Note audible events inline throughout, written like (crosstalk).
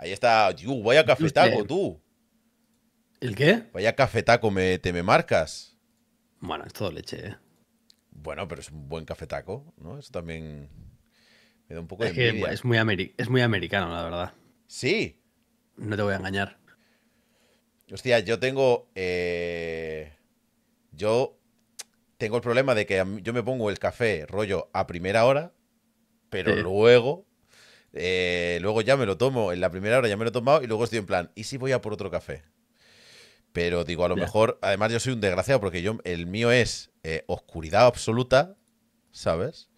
Ahí está. voy vaya cafetaco, tú. ¿El qué? Vaya cafetaco me, te me marcas. Bueno, es todo leche, ¿eh? Bueno, pero es un buen cafetaco, ¿no? Eso también me da un poco de es, muy es muy americano, la verdad. Sí. No te voy a engañar. Hostia, yo tengo... Eh, yo tengo el problema de que yo me pongo el café rollo a primera hora, pero luego eh, luego ya me lo tomo, en la primera hora ya me lo he tomado y luego estoy en plan, ¿y si voy a por otro café? Pero digo, a lo mejor, además yo soy un desgraciado porque yo, el mío es eh, oscuridad absoluta, ¿sabes?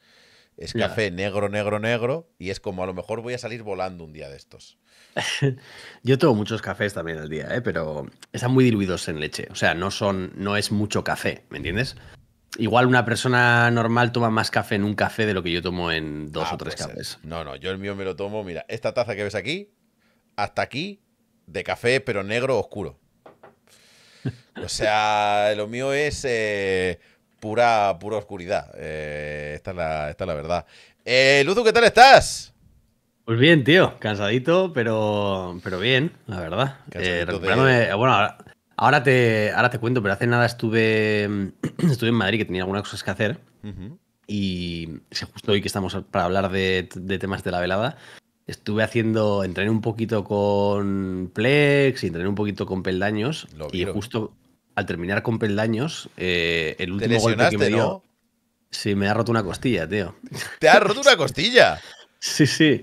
Es café negro, negro, negro y es como a lo mejor voy a salir volando un día de estos. (laughs) yo tomo muchos cafés también al día, ¿eh? pero están muy diluidos en leche. O sea, no son, no es mucho café, ¿me entiendes? Igual una persona normal toma más café en un café de lo que yo tomo en dos ah, o tres cafés. No, no, yo el mío me lo tomo, mira, esta taza que ves aquí, hasta aquí, de café, pero negro oscuro. O sea, lo mío es eh, pura, pura oscuridad. Eh, esta, es la, verdad. Eh, Luzu, ¿qué tal estás? Pues bien, tío, cansadito, pero, pero bien, la verdad. Eh, bueno, ahora, Ahora te, ahora te cuento, pero hace nada estuve, (clears throat) estuve en Madrid, que tenía algunas cosas que hacer. Y justo hoy que estamos para hablar de, de, temas de la velada, estuve haciendo, entrené un poquito con Plex y entrené un poquito con Peldaños. y justo al terminar con Peldaños, eh, el último golpe que me dio... Sí, me ha roto una costilla, tío. ¿Te ha roto una costilla? (laughs) sí, sí.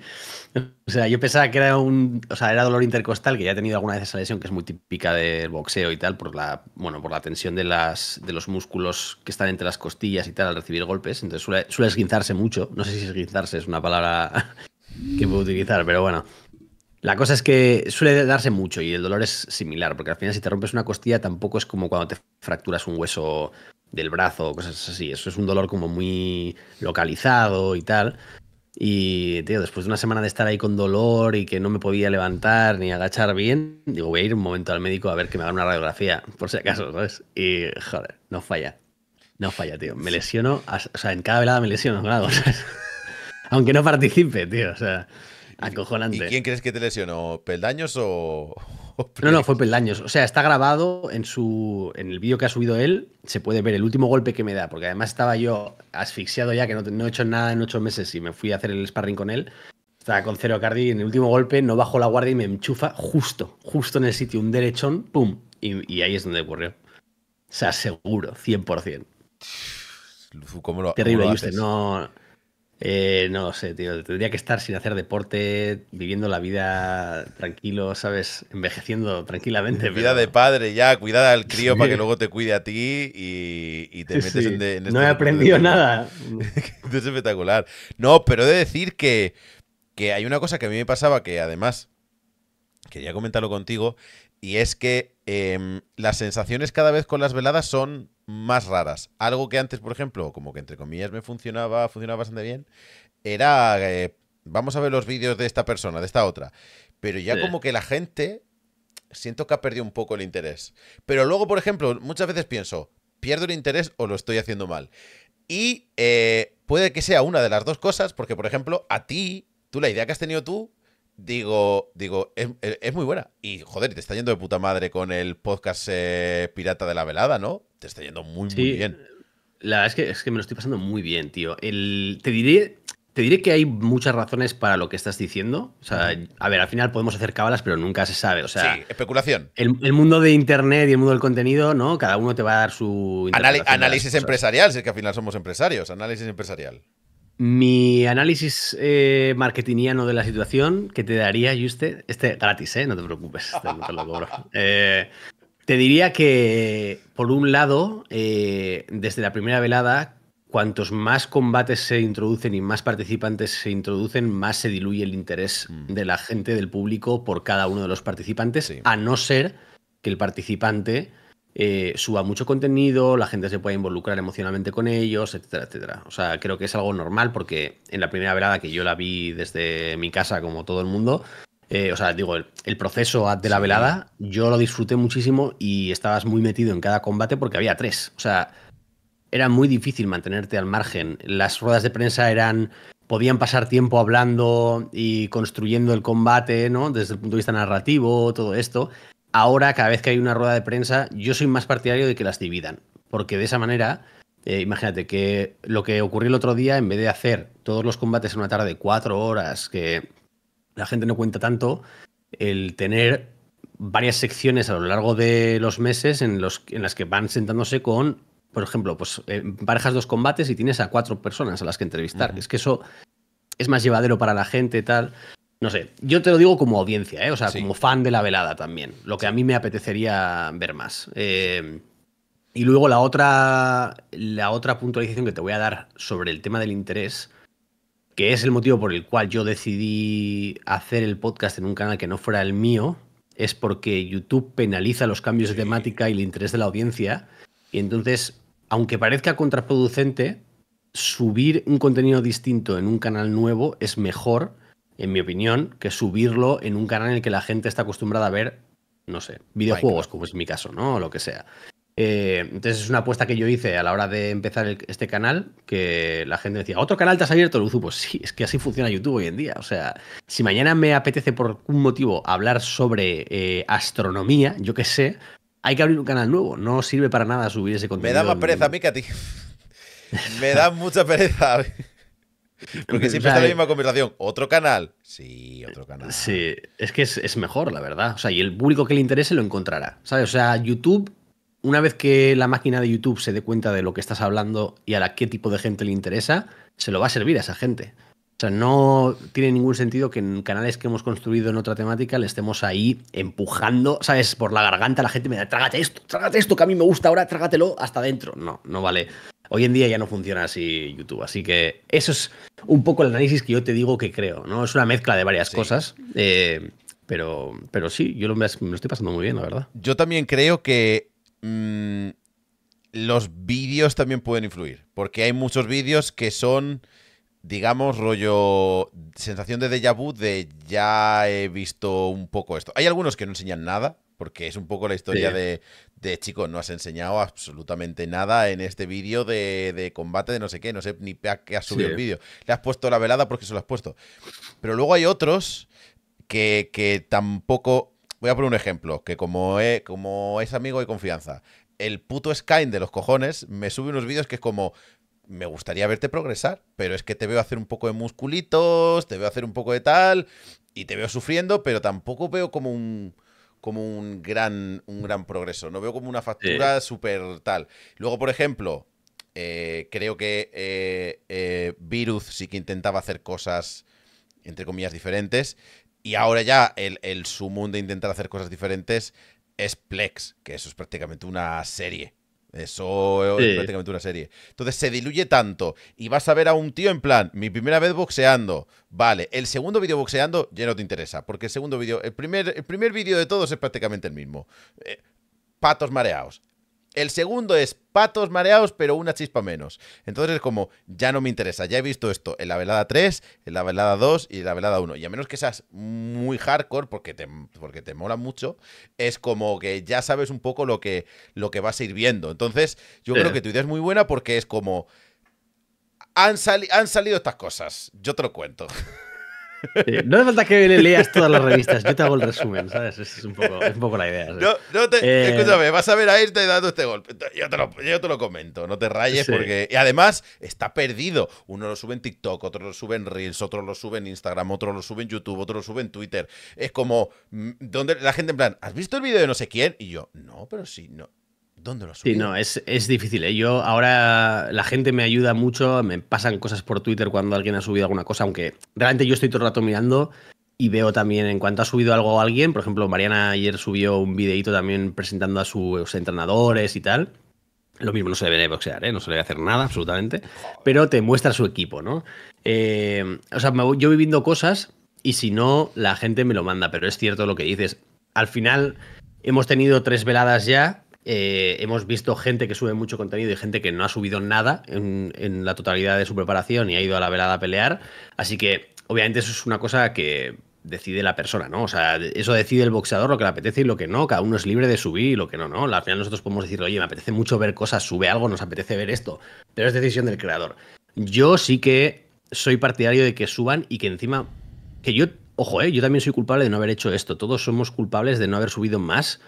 O sea, yo pensaba que era un. O sea, era dolor intercostal, que ya he tenido alguna vez esa lesión, que es muy típica del boxeo y tal, por la, bueno, por la tensión de, las, de los músculos que están entre las costillas y tal al recibir golpes. Entonces suele, suele esguinzarse mucho. No sé si esguinzarse es una palabra (laughs) que puedo utilizar, pero bueno. La cosa es que suele darse mucho y el dolor es similar, porque al final si te rompes una costilla tampoco es como cuando te fracturas un hueso del brazo o cosas así. Eso es un dolor como muy localizado y tal. Y, tío, después de una semana de estar ahí con dolor y que no me podía levantar ni agachar bien, digo, voy a ir un momento al médico a ver que me haga una radiografía, por si acaso, ¿sabes? Y, joder, no falla. No falla, tío. Me lesiono, o sea, en cada velada me lesiono, claro, (laughs) ¿sabes? Aunque no participe, tío, o sea, acojonante. ¿Y quién crees que te lesionó? ¿Peldaños o, (laughs) No, no, fue peldaños. O sea, está grabado en su. En el vídeo que ha subido él, se puede ver el último golpe que me da, porque además estaba yo asfixiado ya, que no, he hecho nada en ocho meses y me fui a hacer el sparring con él. Estaba con cero cardi y en el último golpe no bajo la guardia y me enchufa justo, justo en el sitio, un derechón, ¡pum! Y, ahí es donde ocurrió. O sea, seguro, 100%. Terrible, ¿cómo lo, no, eh, no sé, tío. Tendría que estar sin hacer deporte, viviendo la vida tranquilo, ¿sabes? Envejeciendo tranquilamente. Vida de padre, ya. cuida al crío para que luego te cuide a ti y, te metes en, No he este aprendido nada. (laughs) es espectacular. No, pero he de decir que, que hay una cosa que a mí me pasaba que además quería comentarlo contigo y es que em, las sensaciones cada vez con las veladas son más raras. Algo que antes, por ejemplo, como que entre comillas me funcionaba, funcionaba bastante bien, era, eh, vamos a ver los vídeos de esta persona, de esta otra. Pero ya como que la gente, siento que ha perdido un poco el interés. Pero luego, por ejemplo, muchas veces pienso, ¿pierdo el interés o lo estoy haciendo mal? Y eh, puede que sea una de las dos cosas, porque, por ejemplo, a ti, tú la idea que has tenido tú, Digo, digo, es, muy buena. Y joder, te está yendo de puta madre con el podcast eh, Pirata de la Velada, ¿no? Te está yendo muy, muy bien. La verdad es que, es que me lo estoy pasando muy bien, tío. te diré. Te diré que hay muchas razones para lo que estás diciendo. O sea, a ver, al final podemos hacer cábalas, pero nunca se sabe. O sea, sí, especulación. El, mundo de Internet y el mundo del contenido, ¿no? Cada uno te va a dar su... análisis empresarial, si es que al final somos empresarios, análisis empresarial. Mi análisis eh, marketingiano de la situación que te daría, Juste, este gratis, eh, no te preocupes, este te, lo cobro. (laughs) Eh, te diría que, por un lado, desde la primera velada, cuantos más combates se introducen y más participantes se introducen, más se diluye el interés mm. de la gente, del público, por cada uno de los participantes, a no ser que el participante eh, suba mucho contenido, la gente se puede involucrar emocionalmente con ellos, etcétera, etcétera. O sea, creo que es algo normal porque en la primera velada que yo la vi desde mi casa, como todo el mundo, eh, o sea, digo, el, el, proceso de la velada, yo lo disfruté muchísimo y estabas muy metido en cada combate porque había tres. O sea, era muy difícil mantenerte al margen. Las ruedas de prensa eran. Podían pasar tiempo hablando y construyendo el combate, ¿no? Desde el punto de vista narrativo, todo esto ahora cada vez que hay una rueda de prensa, yo soy más partidario de que las dividan, porque de esa manera, eh, imagínate que lo que ocurrió el otro día, en vez de hacer todos los combates en una tarde de cuatro horas, que la gente no cuenta tanto, el tener varias secciones a lo largo de los meses en, los, en las que van sentándose con, por ejemplo, pues eh, parejas dos combates y tienes a cuatro personas a las que entrevistar. Es que eso es más llevadero para la gente, tal. No sé, yo te lo digo como audiencia, ¿eh? o sea, como fan de la velada también, lo que a mí me apetecería ver más. Eh, y luego la otra, la otra puntualización que te voy a dar sobre el tema del interés, que es el motivo por el cual yo decidí hacer el podcast en un canal que no fuera el mío, es porque YouTube penaliza los cambios de temática y el interés de la audiencia. Y entonces, aunque parezca contraproducente, subir un contenido distinto en un canal nuevo es mejor en mi opinión, que subirlo en un canal en el que la gente está acostumbrada a ver, no sé, videojuegos, como es mi caso, ¿no? O lo que sea. Eh, entonces es una apuesta que yo hice a la hora de empezar este canal, que la gente decía, ¿otro canal te has abierto, Luzu? Pues sí, es que así funciona YouTube hoy en día. O sea, si mañana me apetece por algún motivo hablar sobre eh, astronomía, yo qué sé, hay que abrir un canal nuevo. No sirve para nada subir ese contenido. Me da más pereza a mí que a ti. (laughs) Me da mucha pereza. (laughs) Porque siempre está la misma conversación. ¿Otro canal? Sí, otro canal. Sí, es que es, mejor, la verdad. O sea, y el público que le interese lo encontrará. ¿Sabes? O sea, YouTube, una vez que la máquina de YouTube se dé cuenta de lo que estás hablando y a qué tipo de gente le interesa, se lo va a servir a esa gente. O sea, no tiene ningún sentido que en canales que hemos construido en otra temática le estemos ahí empujando, ¿sabes? Por la garganta la gente me da, trágate esto, trágate esto que a mí me gusta ahora, trágatelo hasta dentro No, no vale. Hoy en día ya no funciona así YouTube, así que eso es un poco el análisis que yo te digo que creo, ¿no? Es una mezcla de varias cosas. Eh, pero, pero sí, yo lo, me, lo estoy pasando muy bien, la verdad. Yo también creo que mm, los vídeos también pueden influir, porque hay muchos vídeos que son, digamos, rollo sensación de déjà vu de ya he visto un poco esto. Hay algunos que no enseñan nada, porque es un poco la historia de de chicos, no has enseñado absolutamente nada en este vídeo de, combate de no sé qué, no sé ni a qué has subido el vídeo. Le has puesto la velada porque se lo has puesto. Pero luego hay otros que, tampoco. Voy a poner un ejemplo, que como, como es amigo de confianza, el puto Skyne de los cojones me sube unos vídeos que es como. Me gustaría verte progresar, pero es que te veo hacer un poco de musculitos, te veo hacer un poco de tal, y te veo sufriendo, pero tampoco veo como un como un gran, un gran progreso. No veo como una factura súper tal. Luego, por ejemplo, eh, creo que eh, eh, Virus sí que intentaba hacer cosas, entre comillas, diferentes. Y ahora ya el, el sumum de intentar hacer cosas diferentes es Plex, que eso es prácticamente una serie. Eso es prácticamente una serie. Entonces se diluye tanto y vas a ver a un tío en plan, mi primera vez boxeando, vale, el segundo vídeo boxeando ya no te interesa, porque el segundo vídeo, el primer, el primer vídeo de todos es prácticamente el mismo. Eh, patos mareados, el segundo es patos mareados, pero una chispa menos. Entonces es como, ya no me interesa, ya he visto esto en la velada 3, en la velada 2 y en la velada 1. Y a menos que seas muy hardcore, porque te, porque te mola mucho, es como que ya sabes un poco lo que, lo que vas a ir viendo. Entonces yo creo que tu idea es muy buena porque es como, han, han salido estas cosas, yo te lo cuento. (laughs) no hace falta que le leas todas las revistas, yo te hago el resumen, ¿sabes? es un poco, la idea. Eh, escúchame, vas a ver a irte dando este golpe. Yo te lo, comento, no te rayes porque. Y además, está perdido. Uno lo sube en TikTok, otro lo sube en Reels, otro lo sube en Instagram, otro lo sube en YouTube, otro lo sube en Twitter. Es como. Mm, donde la gente en plan, ¿has visto el vídeo de no sé quién? Y yo, no, pero sí, no. ¿Dónde lo Sí, no, es, difícil. ¿eh? Yo ahora la gente me ayuda mucho, me pasan cosas por Twitter cuando alguien ha subido alguna cosa, aunque realmente yo estoy todo el rato mirando y veo también en cuanto ha subido algo alguien, por ejemplo, Mariana ayer subió un videito también presentando a sus entrenadores y tal. Lo mismo no se debe boxear, ¿eh? no se debe hacer nada absolutamente, pero te muestra su equipo, ¿no? Eh, o sea, yo viviendo cosas y si no, la gente me lo manda, pero es cierto lo que dices. Al final hemos tenido tres veladas ya eh, hemos visto gente que sube mucho contenido y gente que no ha subido nada en, la totalidad de su preparación y ha ido a la velada a pelear. Así que, obviamente, eso es una cosa que decide la persona, ¿no? O sea, eso decide el boxeador lo que le apetece y lo que no, cada uno es libre de subir y lo que no, ¿no? Al final nosotros podemos decir, oye, me apetece mucho ver cosas, sube algo, nos apetece ver esto, pero es decisión del creador. Yo sí que soy partidario de que suban y que encima, que yo, ojo, ¿eh? yo también soy culpable de no haber hecho esto, todos somos culpables de no haber subido más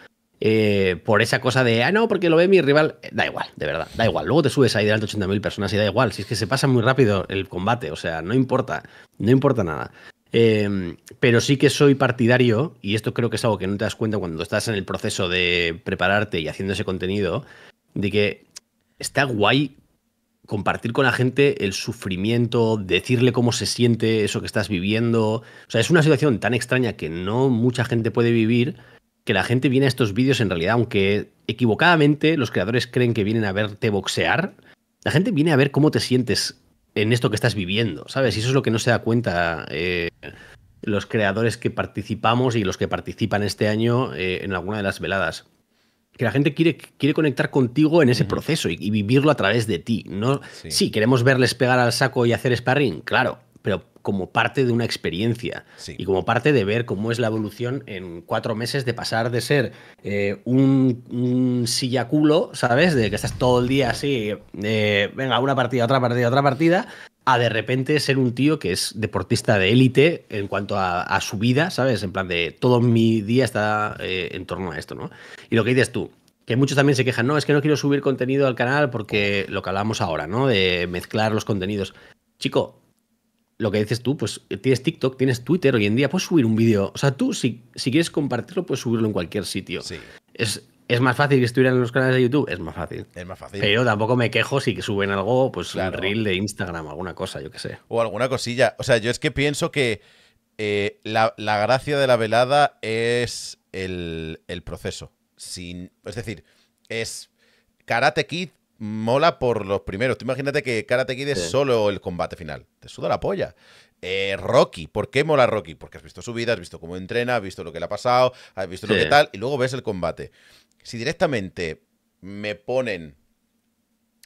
eh, por esa cosa de, ah, no, porque lo ve mi rival. Da igual, de verdad, da igual. Luego te subes ahí delante de 80.000 personas y da igual. Si es que se pasa muy rápido el combate, o sea, no importa, no importa nada. Em, pero sí que soy partidario, y esto creo que es algo que no te das cuenta cuando estás en el proceso de prepararte y haciendo ese contenido, de que está guay compartir con la gente el sufrimiento, decirle cómo se siente eso que estás viviendo. O sea, es una situación tan extraña que no mucha gente puede vivir, que la gente viene a estos vídeos en realidad, aunque equivocadamente los creadores creen que vienen a verte boxear, la gente viene a ver cómo te sientes en esto que estás viviendo, ¿sabes? Y eso es lo que no se da cuenta eh, los creadores que participamos y los que participan este año eh, en alguna de las veladas. Que la gente quiere, quiere conectar contigo en ese proceso y, vivirlo a través de ti. ¿no? sí, queremos verles pegar al saco y hacer sparring, claro, pero como parte de una experiencia y como parte de ver cómo es la evolución en cuatro meses de pasar de ser eh, un, sillaculo, ¿sabes? De que estás todo el día así, eh, venga, una partida, otra partida, otra partida, a de repente ser un tío que es deportista de élite en cuanto a, su vida, ¿sabes? En plan de todo mi día está eh, en torno a esto, ¿no? Y lo que dices tú, que muchos también se quejan, no, es que no quiero subir contenido al canal porque lo que hablamos ahora, ¿no? De mezclar los contenidos. Chico, lo que dices tú, pues eh, tienes TikTok, tienes Twitter hoy en día, puedes subir un vídeo. O sea, tú si, si quieres compartirlo, puedes subirlo en cualquier sitio. Sí. Es, es más fácil que estuvieran en los canales de YouTube, es más fácil. Es más fácil. Pero tampoco me quejo si suben algo, pues un reel de Instagram, alguna cosa, yo qué sé. O alguna cosilla. O sea, yo es que pienso que eh, la, gracia de la velada es el, el proceso. Sin, es decir, es Karate Kid mola por los primeros. Tú imagínate que Karate te es solo el combate final. Te suda la polla. Eh, Rocky, ¿por qué mola Rocky? Porque has visto su vida, has visto cómo entrena, has visto lo que le ha pasado, has visto lo que tal, y luego ves el combate. Si directamente me ponen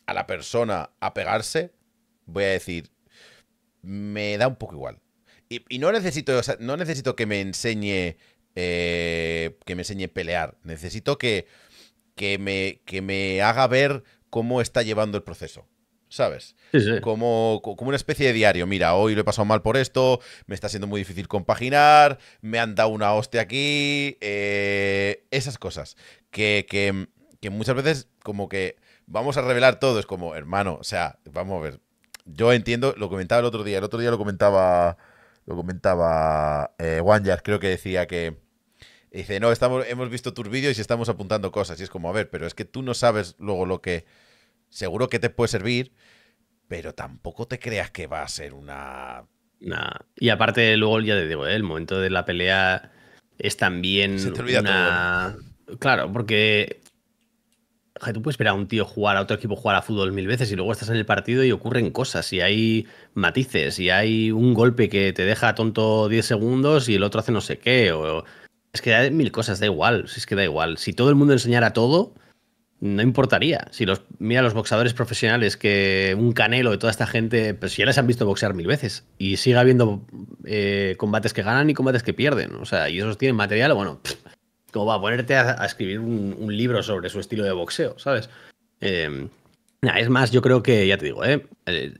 a la persona a pegarse, voy a decir, me da un poco igual. Y, no necesito, no necesito que me enseñe eh, que me enseñe pelear. Necesito que, que, me, que me haga ver cómo está llevando el proceso. ¿sabes? Como, una especie de diario. Mira, hoy lo he pasado mal por esto, me está siendo muy difícil compaginar, me han dado una hostia aquí, eh, esas cosas. Que, muchas veces como que vamos a revelar todo, es como, hermano, o sea, vamos a ver. Yo entiendo, lo comentaba el otro día, el otro día lo comentaba, lo comentaba eh, creo que decía que dice, no, estamos, hemos visto tus vídeos y estamos apuntando cosas. Y es como, a ver, pero es que tú no sabes luego lo que seguro que te puede servir, pero tampoco te creas que va a ser una... nada Y aparte, luego ya te digo, ¿eh? el momento de la pelea es también Se te olvida una... todo. Claro, porque tú puedes esperar a un tío jugar, a otro equipo jugar a fútbol mil veces y luego estás en el partido y ocurren cosas y hay matices y hay un golpe que te deja tonto 10 segundos y el otro hace no sé qué es que da mil cosas, da igual. Si es que da igual. Si todo el mundo enseñara todo, no importaría. Si los mira los boxeadores profesionales que un Canelo de toda esta gente, pues ya les han visto boxear mil veces y sigue habiendo eh, combates que ganan y combates que pierden. O sea, y esos tienen material, bueno, como va a ponerte a, escribir un, libro sobre su estilo de boxeo, ¿sabes? Eh, es más, yo creo que, ya te digo, eh,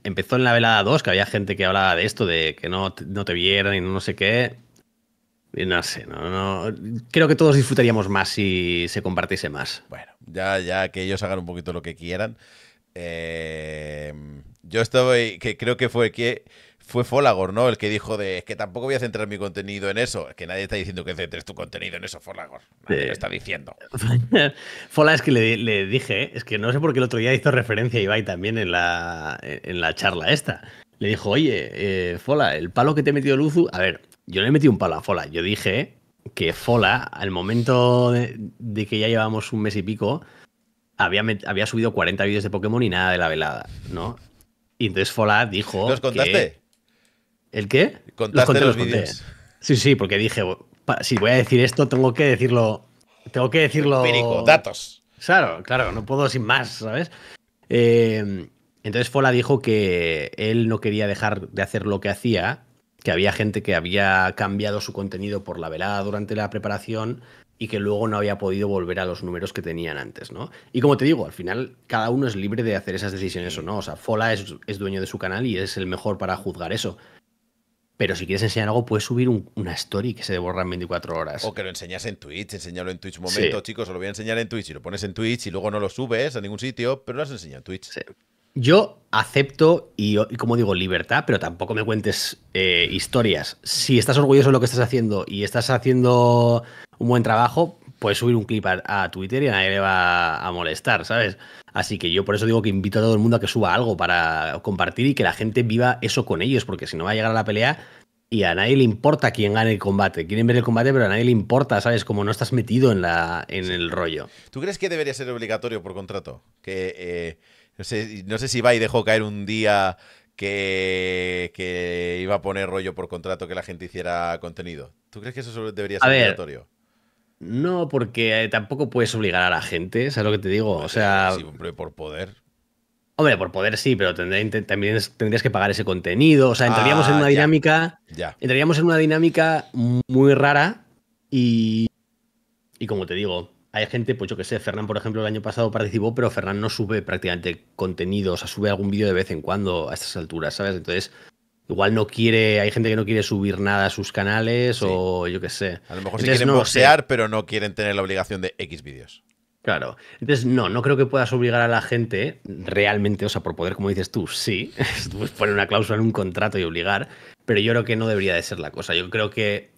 empezó en la velada 2, que había gente que hablaba de esto, de que no, no te vieran y no sé qué. No sé, no, creo que todos disfrutaríamos más si se compartiese más. Bueno, ya, ya que ellos hagan un poquito lo que quieran. Em, yo estaba, que creo que fue que fue Folagor, ¿no? El que dijo de, es que tampoco voy a centrar mi contenido en eso. Es que nadie está diciendo que centres tu contenido en eso, Folagor. Nadie lo está diciendo. (laughs) Fola es que le, dije, ¿eh? es que no sé por qué el otro día hizo referencia a Ibai también en la, charla esta. Le dijo, oye, eh, Fola, el palo que te metido Luzu, a ver, yo le metí un palo a Fola. Yo dije que Fola, al momento de, que ya llevamos un mes y pico, había, había subido 40 vídeos de Pokémon y nada de la velada, ¿no? Y entonces Fola dijo. ¿Los contaste? ¿El qué? los, conté, vídeos? Sí, sí, porque dije, si voy a decir esto, tengo que decirlo. Tengo que decirlo. datos. Claro, claro, no puedo sin más, ¿sabes? Eh, entonces Fola dijo que él no quería dejar de hacer lo que hacía que había gente que había cambiado su contenido por la velada durante la preparación y que luego no había podido volver a los números que tenían antes, ¿no? Y como te digo, al final cada uno es libre de hacer esas decisiones o no. O sea, Fola es, dueño de su canal y es el mejor para juzgar eso. Pero si quieres enseñar algo, puedes subir una story que se borra en 24 horas. O que lo enseñas en Twitch, Enseñalo en Twitch un momento, chicos, os lo voy a enseñar en Twitch y lo pones en Twitch y luego no lo subes a ningún sitio, pero lo has enseñado en Twitch. Sí. Yo acepto y, como digo, libertad, pero tampoco me cuentes eh, historias. Si estás orgulloso de lo que estás haciendo y estás haciendo un buen trabajo, puedes subir un clip a, Twitter y a nadie le va a molestar, ¿sabes? Así que yo por eso digo que invito a todo el mundo a que suba algo para compartir y que la gente viva eso con ellos, porque si no va a llegar a la pelea y a nadie le importa quién gane el combate. Quieren ver el combate, pero a nadie le importa, ¿sabes? Como no estás metido en, la, en el rollo. ¿Tú crees que debería ser obligatorio por contrato? Que. Eh, no sé, si va y dejó caer un día que, iba a poner rollo por contrato que la gente hiciera contenido. ¿Tú crees que eso debería ser obligatorio? no, porque eh, tampoco puedes obligar a la gente, ¿sabes lo que te digo? O sea, por poder. Hombre, por poder sí, pero también tendrías que pagar ese contenido. O sea, entraríamos en ah, una dinámica. Entraríamos en una dinámica muy rara y. Y como te digo, hay gente, pues yo que sé, Fernán, por ejemplo, el año pasado participó, pero Fernán no sube prácticamente contenido, o sea, sube algún vídeo de vez en cuando a estas alturas, ¿sabes? Entonces, igual no quiere, hay gente que no quiere subir nada a sus canales o yo que sé. A lo mejor sí quieren boxear, pero no quieren tener la obligación de X vídeos. Claro. Entonces, no, no creo que puedas obligar a la gente realmente, o sea, por poder, como dices tú, sí, (laughs) pues poner una cláusula en un contrato y obligar, pero yo creo que no debería de ser la cosa. Yo creo que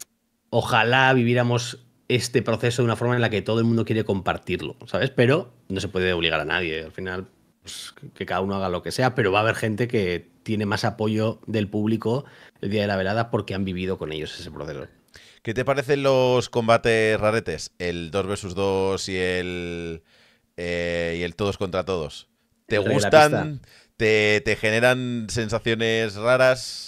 ojalá viviéramos este proceso de una forma en la que todo el mundo quiere compartirlo, ¿sabes? Pero no se puede obligar a nadie. Al final, pues, que cada uno haga lo que sea, pero va a haber gente que tiene más apoyo del público el día de la velada porque han vivido con ellos ese proceso. ¿Qué te parecen los combates raretes? El 2 vs 2 y el, eh, y el todos contra todos. ¿Te gustan? Te, ¿Te generan sensaciones raras?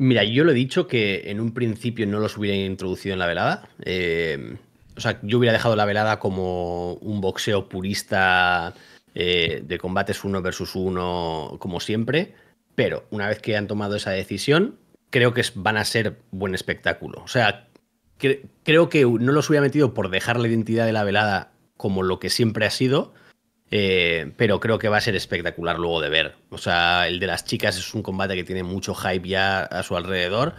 Mira, yo lo he dicho que en un principio no los hubiera introducido en la velada. Eh, o sea, yo hubiera dejado la velada como un boxeo purista eh, de combates uno versus uno, como siempre. Pero una vez que han tomado esa decisión, creo que van a ser buen espectáculo. O sea, creo que no los hubiera metido por dejar la identidad de la velada como lo que siempre ha sido, eh, pero creo que va a ser espectacular luego de ver. O sea, el de las chicas es un combate que tiene mucho hype ya a su alrededor.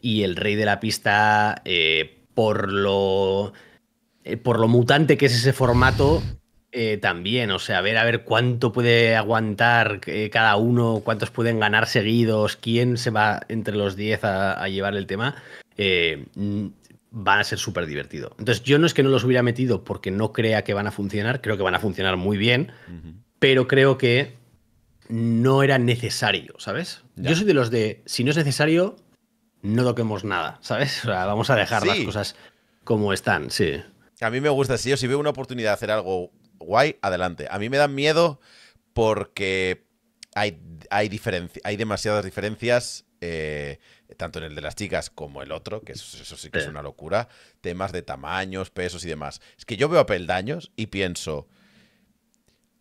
Y el rey de la pista, eh, por lo. Eh, por lo mutante que es ese formato, también. O sea, a ver a ver cuánto puede aguantar cada uno, cuántos pueden ganar seguidos, quién se va entre los 10 a, a llevar el tema van a ser súper divertido. Entonces, yo no es que no los hubiera metido porque no crea que van a funcionar, creo que van a funcionar muy bien, pero creo que no era necesario, ¿sabes? Yo soy de los de, si no es necesario, no toquemos nada, ¿sabes? vamos a dejar las cosas como están, sí. A mí me gusta, si yo si veo una oportunidad de hacer algo guay, adelante. A mí me da miedo porque hay, hay, hay demasiadas diferencias. Eh, tanto en el de las chicas como el otro, que eso, sí que es una locura, temas de tamaños, pesos y demás. Es que yo veo a peldaños y pienso,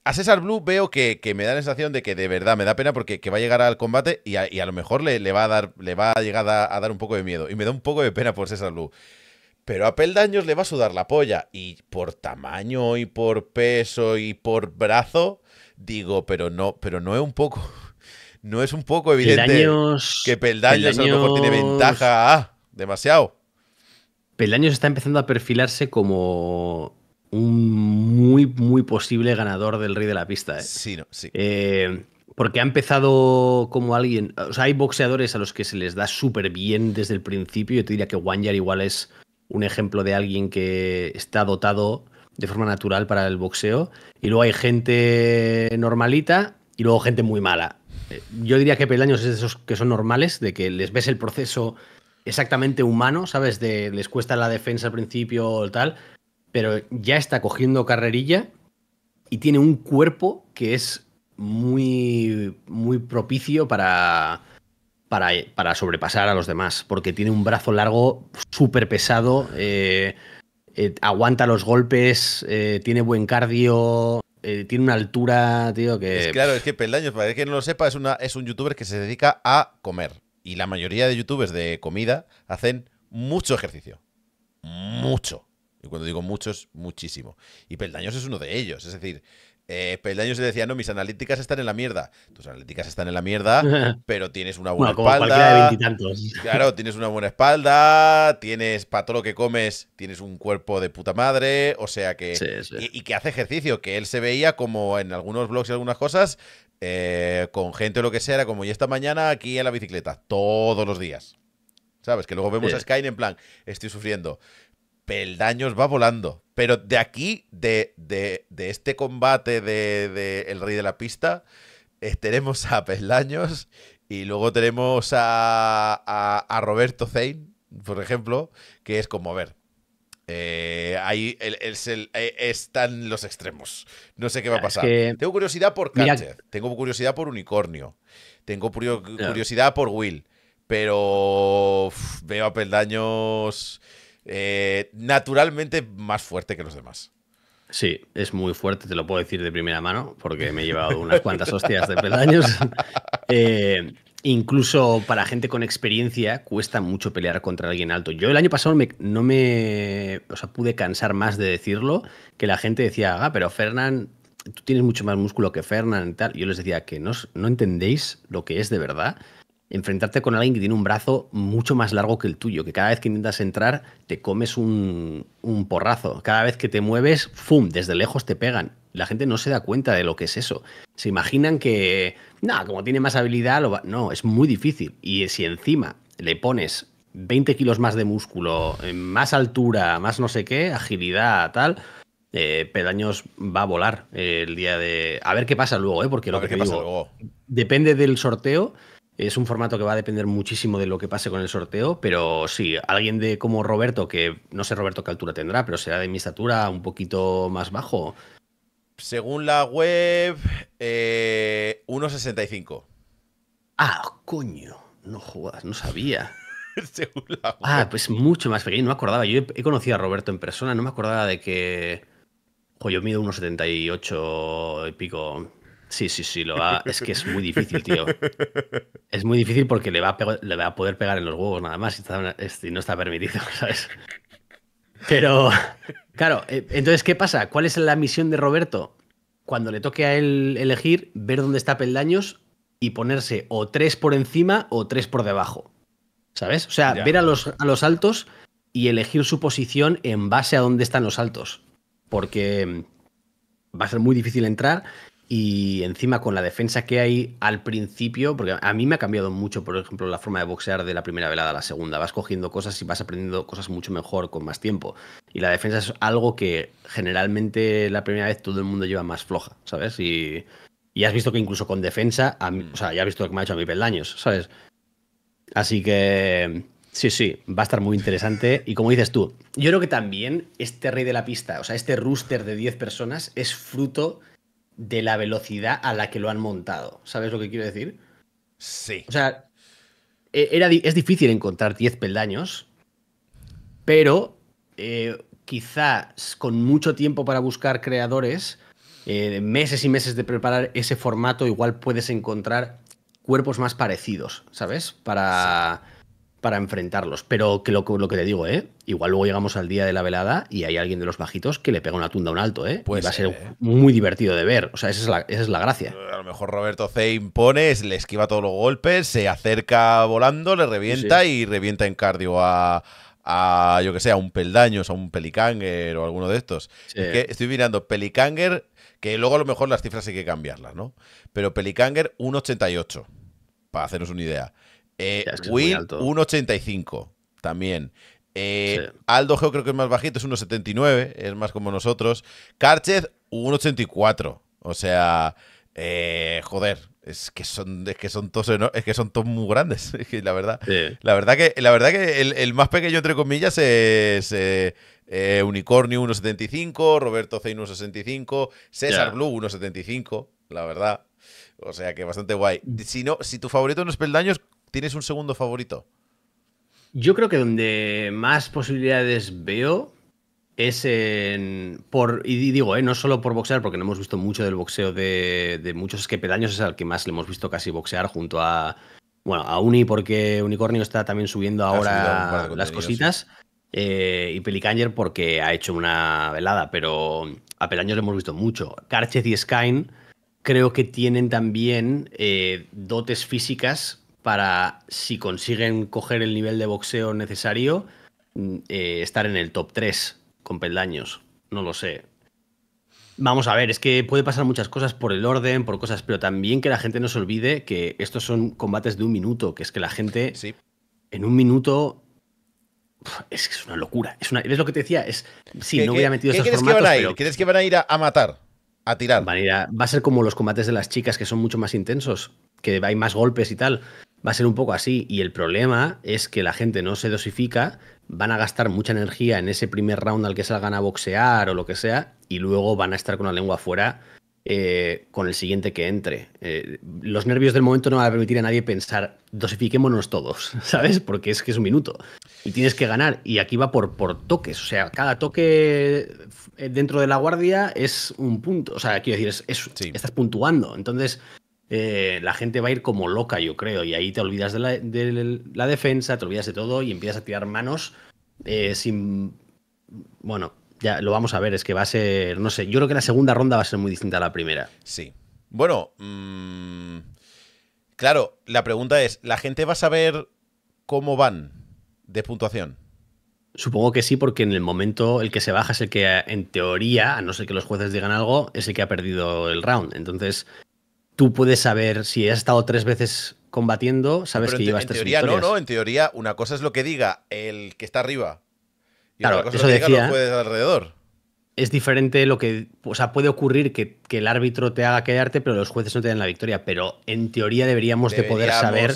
a César Blue veo que, me da la sensación de que de verdad me da pena porque va a llegar al combate y a, lo mejor le, le, va a dar, le va a llegar a, dar un poco de miedo. Y me da un poco de pena por César Blue. Pero a Peldaños le va a sudar la polla. Y por tamaño, y por peso, y por brazo, digo, pero no, pero no es un poco. ¿No es un poco evidente que Peldaños, a lo mejor tiene ventaja? Ah, demasiado. Peldaños está empezando a perfilarse como un muy, muy posible ganador del Rey de la Pista. ¿eh? Sí, no, sí. Eh, porque ha empezado como alguien. O sea, hay boxeadores a los que se les da súper bien desde el principio. Yo te diría que Wanyar igual es un ejemplo de alguien que está dotado de forma natural para el boxeo. Y luego hay gente normalita y luego gente muy mala yo diría que peldaños es de esos que son normales, de que les ves el proceso exactamente humano, ¿sabes? De, les cuesta la defensa al principio tal, pero ya está cogiendo carrerilla y tiene un cuerpo que es muy, muy propicio para, para, sobrepasar a los demás, porque tiene un brazo largo súper pesado, eh, eh, aguanta los golpes, eh, tiene buen cardio, eh, tiene una altura, tío, que. Es, claro, es que Peldaños, para el que no lo sepa, es, una, es un youtuber que se dedica a comer. Y la mayoría de youtubers de comida hacen mucho ejercicio. Mucho. Y cuando digo mucho es muchísimo. Y Peldaños es uno de ellos. Es decir, eh, Peldaño se decía, no, mis analíticas están en la mierda. Tus analíticas están en la mierda, (laughs) pero tienes una buena espalda. (laughs) claro, tienes una buena espalda, tienes para todo lo que comes, tienes un cuerpo de puta madre, o sea que... Y, que hace ejercicio, que él se veía como en algunos blogs y algunas cosas, eh, con gente o lo que sea, era como, y esta mañana aquí en la bicicleta, todos los días. ¿Sabes? Que luego vemos a Sky en plan, estoy sufriendo peldaños va volando. Pero de aquí, de, este combate de, El Rey de la Pista, estaremos eh, tenemos a Peldaños y luego tenemos a, a, Roberto zain, por ejemplo, que es como, a ver, eh, ahí eh, están los extremos. No sé qué va a ah, pasar. Tengo curiosidad por Catcher, tengo curiosidad por Unicornio, tengo curiosidad por Will, pero veo a Peldaños eh, naturalmente más fuerte que los demás. Sí, es muy fuerte, te lo puedo decir de primera mano, porque me he llevado unas cuantas hostias de peldaños. (laughs) Eh, incluso para gente con experiencia cuesta mucho pelear contra alguien alto. Yo el año pasado no me o sea, pude cansar más de decirlo, que la gente decía, ah, pero Fernán, tú tienes mucho más músculo que Fernán y tal. Yo les decía que no, no entendéis lo que es de verdad enfrentarte con alguien que tiene un brazo mucho más largo que el tuyo, que cada vez que intentas entrar te comes un, porrazo, cada vez que te mueves, ¡fum!, desde lejos te pegan. La gente no se da cuenta de lo que es eso. Se imaginan que, no, como tiene más habilidad, no, es muy difícil. Y si encima le pones 20 kilos más de músculo, eh, más altura, más no sé qué, agilidad, tal, eh, Pedaños va a volar eh, el día de. A ver qué pasa luego, ¿eh? porque lo que te luego. depende del sorteo, es un formato que va a depender muchísimo de lo que pase con el sorteo, pero sí, alguien de como Roberto, que no sé Roberto qué altura tendrá, pero será de mi estatura un poquito más bajo. Según la web, 1,65. Eh, ah, coño, no jodas, no sabía. (laughs) Según la web. Ah, pues mucho más pequeño, no me acordaba. Yo he, conocido a Roberto en persona, no me acordaba de que... Ojo, yo mido 1,78 y pico. Sí, sí, sí, lo va. Es que es muy difícil, tío. Es muy difícil porque le va a, poder pegar en los huevos nada más y, no está permitido, (laughs) ¿sabes? Pero, claro, eh, entonces, ¿qué pasa? ¿Cuál es la misión de Roberto? Cuando le toque a él elegir, ver dónde está peldaños y ponerse o tres por encima o tres por debajo. ¿Sabes? O sea, ver a los altos y elegir su posición en base a dónde están los altos. Porque va a ser muy difícil entrar y encima con la defensa que hay al principio, porque a mí me ha cambiado mucho, por ejemplo, la forma de boxear de la primera velada a la segunda. Vas cogiendo cosas y vas aprendiendo cosas mucho mejor con más tiempo. Y la defensa es algo que generalmente la primera vez todo el mundo lleva más floja, ¿sabes? Y, y has visto que incluso con defensa, o sea, ya has visto lo que me ha hecho a mí peldaños, ¿sabes? Así que sí, sí, va a estar muy interesante. Y como dices tú, yo creo que también este rey de la pista, o sea, este rooster de 10 personas es fruto de la velocidad a la que lo han montado. ¿Sabes lo que quiero decir? Sí. O sea, e, era, es difícil encontrar 10 peldaños, pero eh, quizás con mucho tiempo para buscar creadores, eh, meses y meses de preparar ese formato, igual puedes encontrar cuerpos más parecidos, ¿sabes? Para para enfrentarlos. Pero que lo, que te digo, ¿eh? Igual luego llegamos al día de la velada y hay alguien de los bajitos que le pega una tunda a un alto, ¿eh? Pues va a ser ¿eh? muy divertido de ver. O sea, esa es, la, gracia. A lo mejor Roberto C impone, le esquiva todos los golpes, se acerca volando, le revienta y revienta en cardio a, yo que sé, a un peldaños, a un pelicanger o alguno de estos. estoy mirando pelicanger, que luego a lo mejor las cifras hay que cambiarlas, ¿no? Pero pelicanger 1,88, para hacernos una idea. Eh, Will, 1.85 también. Eh, Aldo Geo creo que es más bajito, es 1.79, es más como nosotros. Carchez, 1.84. O sea, eh, joder, es que son, es que son todos es que son todos muy grandes. (laughs) la verdad, la verdad que, la verdad que el, más pequeño, entre comillas, es. Unicornio 1.75, Roberto Zein 1.65, César Blue 1.75, la verdad. O sea que bastante guay. Mm. Si, no, si tu favorito no es peldaños, ¿Tienes un segundo favorito? Yo creo que donde más posibilidades veo es en. Por, y digo, eh, no solo por boxear, porque no hemos visto mucho del boxeo de, muchos es que Pedaños es el que más le hemos visto casi boxear junto a. Bueno, a Uni, porque Unicornio está también subiendo ahora las cositas. Eh, y Pelicanger porque ha hecho una velada, pero a Pedaños le hemos visto mucho. Karchez y Skyne, creo que tienen también eh, dotes físicas para, si consiguen coger el nivel de boxeo necesario, mm, eh, estar en el top 3 con peldaños. No lo sé. Vamos a ver, es que puede pasar muchas cosas por el orden, por cosas, pero también que la gente no se olvide que estos son combates de un minuto, que es que la gente en un minuto es una locura. Es, lo que te decía, es sí, no hubiera metido esos ¿qué formatos, que van a ir? que van a ir a, matar? A tirar. va a ser como los combates de las chicas que son mucho más intensos, que hay más golpes y tal. Va a ser un poco así y el problema es que la gente no se dosifica, van a gastar mucha energía en ese primer round al que salgan a boxear o lo que sea y luego van a estar con la lengua afuera eh, con el siguiente que entre. Eh, los nervios del momento no van a permitir a nadie pensar, dosifiquémonos todos, (laughs) ¿sabes? Porque es que es un minuto y tienes que ganar. Y aquí va por, por toques, o sea, cada toque eh, dentro de la guardia es un punto, o sea, quiero decir, es, estás puntuando. Entonces, eh, la gente va a ir como loca, yo creo, y ahí te olvidas de la, defensa, te olvidas de todo y empiezas a tirar manos eh, sin... Bueno, ya lo vamos a ver, es que va a ser, no sé, yo creo que la segunda ronda va a ser muy distinta a la primera. Sí. Bueno, mm, claro, la pregunta es, ¿la gente va a saber cómo van de puntuación? Supongo que sí, porque en el momento el que se baja es el que, en teoría, a no ser que los jueces digan algo, es el que ha perdido el round. Entonces, tú puedes saber si has estado tres veces combatiendo, sabes que llevas en teoría, No, no, en teoría, una cosa es lo que diga el que está arriba. Y otra cosa es lo que diga alrededor es diferente lo que. O sea, puede ocurrir que, el árbitro te haga quedarte, pero los jueces no te den la victoria. Pero en teoría deberíamos, de poder saber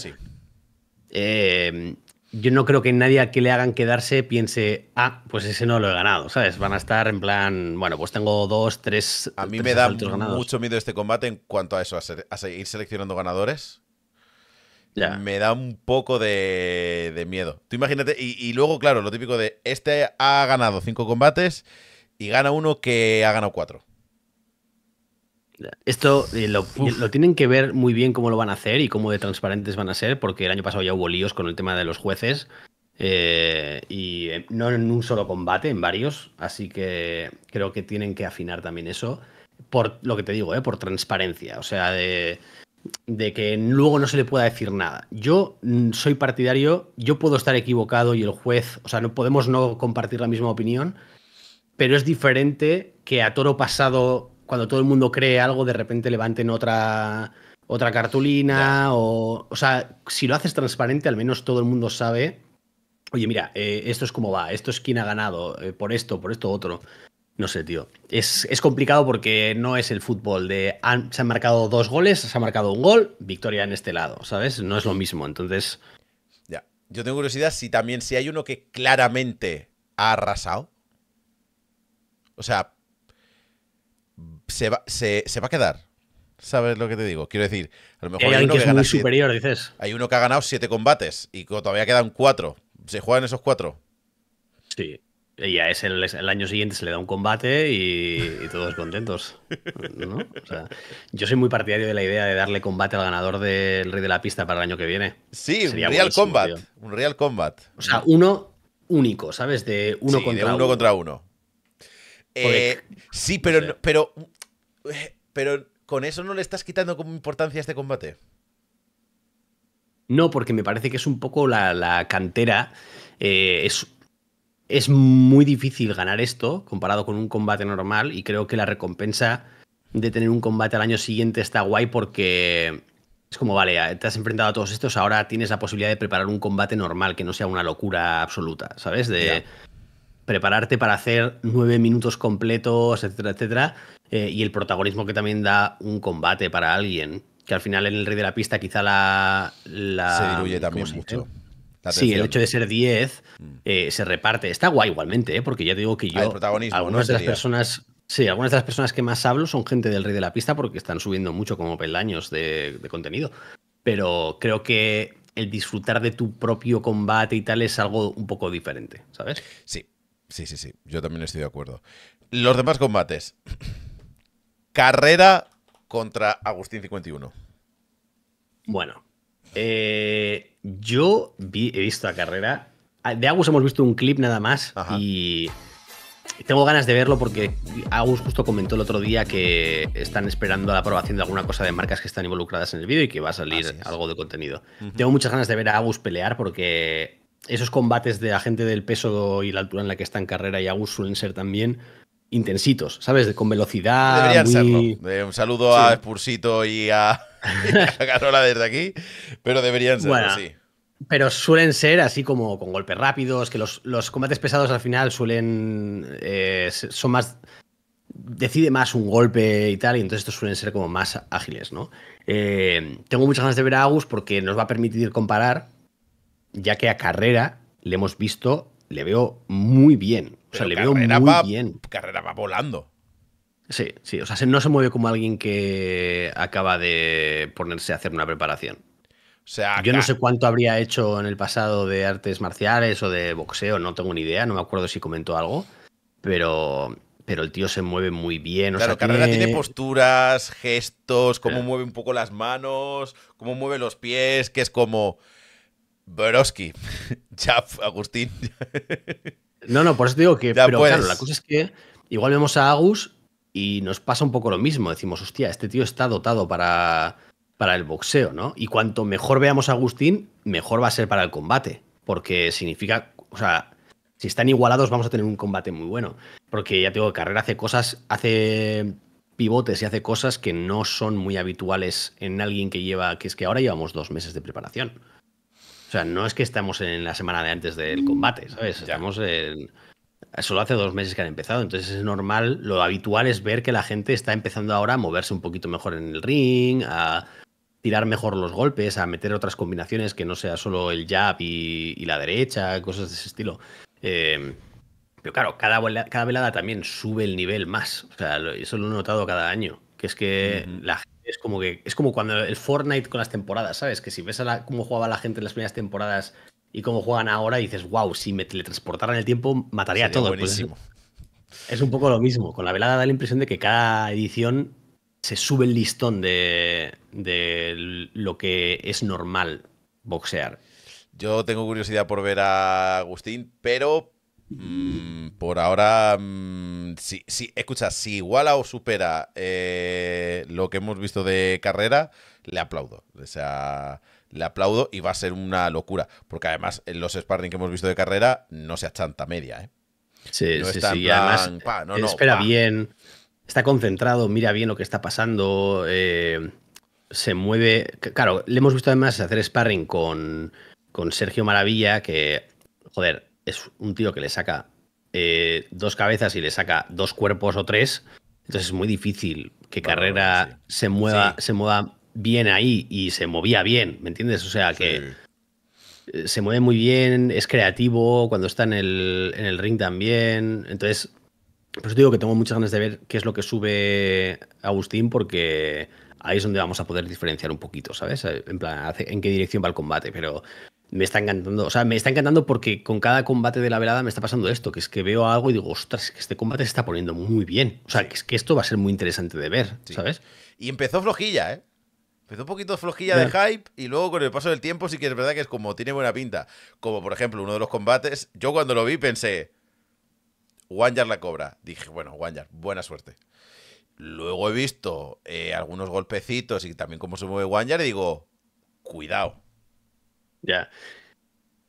eh, yo no creo que nadie que le hagan quedarse piense, ah, pues ese no lo he ganado, ¿sabes? Van a estar en plan, bueno, pues tengo dos, tres. A mí me da mucho miedo este combate en cuanto a eso, a, seguir seleccionando ganadores. Ya. Me da un poco de, miedo. Tú imagínate, y, luego, claro, lo típico de este ha ganado cinco combates y gana uno que ha ganado cuatro. Esto eh, lo, tienen que ver muy bien cómo lo van a hacer y cómo de transparentes van a ser, porque el año pasado ya hubo líos con el tema de los jueces. Eh, y eh, no en un solo combate, en varios. Así que creo que tienen que afinar también eso. Por lo que te digo, por transparencia. O sea, de, de que luego no se le pueda decir nada. Yo mm, soy partidario, yo puedo estar equivocado y el juez, o sea, no podemos no compartir la misma opinión, pero es diferente que a toro pasado cuando todo el mundo cree algo, de repente levanten otra, otra cartulina. O, o sea, si lo haces transparente, al menos todo el mundo sabe. Oye, mira, eh, esto es cómo va, esto es quién ha ganado, eh, por esto, por esto otro. No sé, tío. Es, complicado porque no es el fútbol de se han marcado dos goles, se ha marcado un gol, victoria en este lado, ¿sabes? No es lo mismo. Entonces. Ya. Yo tengo curiosidad si también, si hay uno que claramente ha arrasado. O sea, se va, a quedar. ¿Sabes lo que te digo? Quiero decir, a lo mejor hay, uno que, superior, dices. Hay uno que ha ganado siete combates y todavía quedan cuatro. ¿Se juegan esos cuatro? Sí. ya es el, año siguiente se le da un combate y, todos contentos. yo soy muy partidario de la idea de darle combate al ganador del Rey de la Pista para el año que viene. Sí, un Real Combat. Un Real Combat. O sea, uno único, ¿sabes? De uno contra uno. contra uno. Eh, sí, pero, pero (laughs) Pero con eso no le estás quitando como importancia a este combate. No, porque me parece que es un poco la, cantera. Eh, es, es muy difícil ganar esto comparado con un combate normal y creo que la recompensa de tener un combate al año siguiente está guay porque es como, vale, te has enfrentado a todos estos, ahora tienes la posibilidad de preparar un combate normal, que no sea una locura absoluta, ¿sabes? De prepararte para hacer nueve minutos completos, etcétera, etcétera. Eh, y el protagonismo que también da un combate para alguien, que al final en el rey de la pista quizá la... se diluye también mucho. Sí, el hecho de ser 10 mm. eh, se reparte. Está guay igualmente, eh, porque ya digo que ah, yo... algunas de las personas... Sí, algunas de las personas que más hablo son gente del rey de la pista porque están subiendo mucho como peldaños de, de contenido. Pero creo que el disfrutar de tu propio combate y tal es algo un poco diferente, ¿sabes? Sí, sí, sí, sí. Yo también estoy de acuerdo. Los demás combates. Carrera contra Agustín 51. Bueno, eh, yo vi, he visto a Carrera. De Agus hemos visto un clip nada más y tengo ganas de verlo porque Agus justo comentó el otro día que están esperando la aprobación de alguna cosa de marcas que están involucradas en el vídeo y que va a salir algo de contenido. Tengo muchas ganas de ver a Agus pelear porque esos combates de la gente del peso y la altura en la que está en carrera y Agus suelen ser también intensitos, ¿sabes? Con velocidad. Deberían serlo. un saludo a Spursito y a, (laughs) (laughs) Carola desde aquí, pero deberían serlo, Pero suelen ser así como con golpes rápidos, que los, los combates pesados al final suelen. Eh, son más. Decide más un golpe y tal, y entonces estos suelen ser como más ágiles, ¿no? Eh, tengo muchas ganas de ver a Agus porque nos va a permitir comparar, ya que a carrera le hemos visto, le veo muy bien o sea, le veo muy bien. Carrera va volando. Sí, sí, o sea, no se mueve como alguien que acaba de ponerse a hacer una preparación. O sea, Yo no sé cuánto habría hecho en el pasado de artes marciales o de boxeo, no tengo ni idea, no me acuerdo si comentó algo, pero, pero el tío se mueve muy bien. claro, Carrera tiene... posturas, gestos, cómo mueve un poco las manos, cómo mueve los pies, que es como... Broski, Chap, (laughs) Agustín. No, no, por eso digo que. pero claro, la cosa es que igual vemos a Agus y nos pasa un poco lo mismo. Decimos, hostia, este tío está dotado para, para el boxeo, ¿no? Y cuanto mejor veamos a Agustín, mejor va a ser para el combate. Porque significa, o sea, si están igualados vamos a tener un combate muy bueno. Porque ya tengo Carrera hace cosas, hace pivotes y hace cosas que no son muy habituales en alguien que lleva, que es que ahora llevamos dos meses de preparación. O sea, no es que estamos en la semana de antes del mm. combate, ¿sabes? Estamos en... Solo hace dos meses que han empezado, entonces es normal, lo habitual es ver que la gente está empezando ahora a moverse un poquito mejor en el ring, a tirar mejor los golpes, a meter otras combinaciones que no sea solo el jab y, la derecha, cosas de ese estilo. Em, pero claro, cada, cada velada también sube el nivel más. O sea, eso lo he notado cada año. Que es que la gente... Es como que es como cuando el Fortnite con las temporadas, ¿sabes? Que si ves cómo jugaba la gente en las primeras temporadas y cómo juegan ahora, dices, wow, si me teletransportaran el tiempo, mataría todo es, pues es un poco lo mismo. Con la velada da la impresión de que cada edición se sube el listón de, de lo que es normal boxear. Yo tengo curiosidad por ver a Agustín, pero Mm, por ahora, mm, sí, escucha, si iguala o supera eh, lo que hemos visto de carrera, le aplaudo. O sea, le aplaudo y va a ser una locura. Porque además, en los sparring que hemos visto de carrera, no se achanta media, ¿eh? Sí, sí, sí. además, espera bien, está concentrado, mira bien lo que está pasando, eh, se mueve. Claro, le hemos visto además hacer sparring con, con Sergio Maravilla, que, joder, es un tío que le saca eh, dos cabezas y le saca dos cuerpos o tres. Entonces es muy difícil que Carrera se, mueva, se mueva bien ahí y se movía bien, ¿me entiendes? O sea que eh, se mueve muy bien, es creativo cuando está en el, en el ring también. Entonces, por eso digo que tengo muchas ganas de ver qué es lo que sube Agustín porque ahí es donde vamos a poder diferenciar un poquito, ¿sabes? En plan, en qué dirección va el combate, pero me está encantando. O sea, me está encantando porque con cada combate de la velada me está pasando esto, que es que veo algo y digo, ostras, que este combate se está poniendo muy bien. O sea, que es que esto va a ser muy interesante de ver, ¿sabes? Y empezó flojilla, ¿eh? Empezó un poquito flojilla de hype y luego con el paso del tiempo sí que es verdad que es como tiene buena pinta. Como por ejemplo uno de los combates, yo cuando lo vi pensé, Wanyar la cobra. Dije, bueno, Wanyar, buena suerte. Luego he visto eh, algunos golpecitos y también cómo se mueve Wanyar y digo, cuidado. Ya.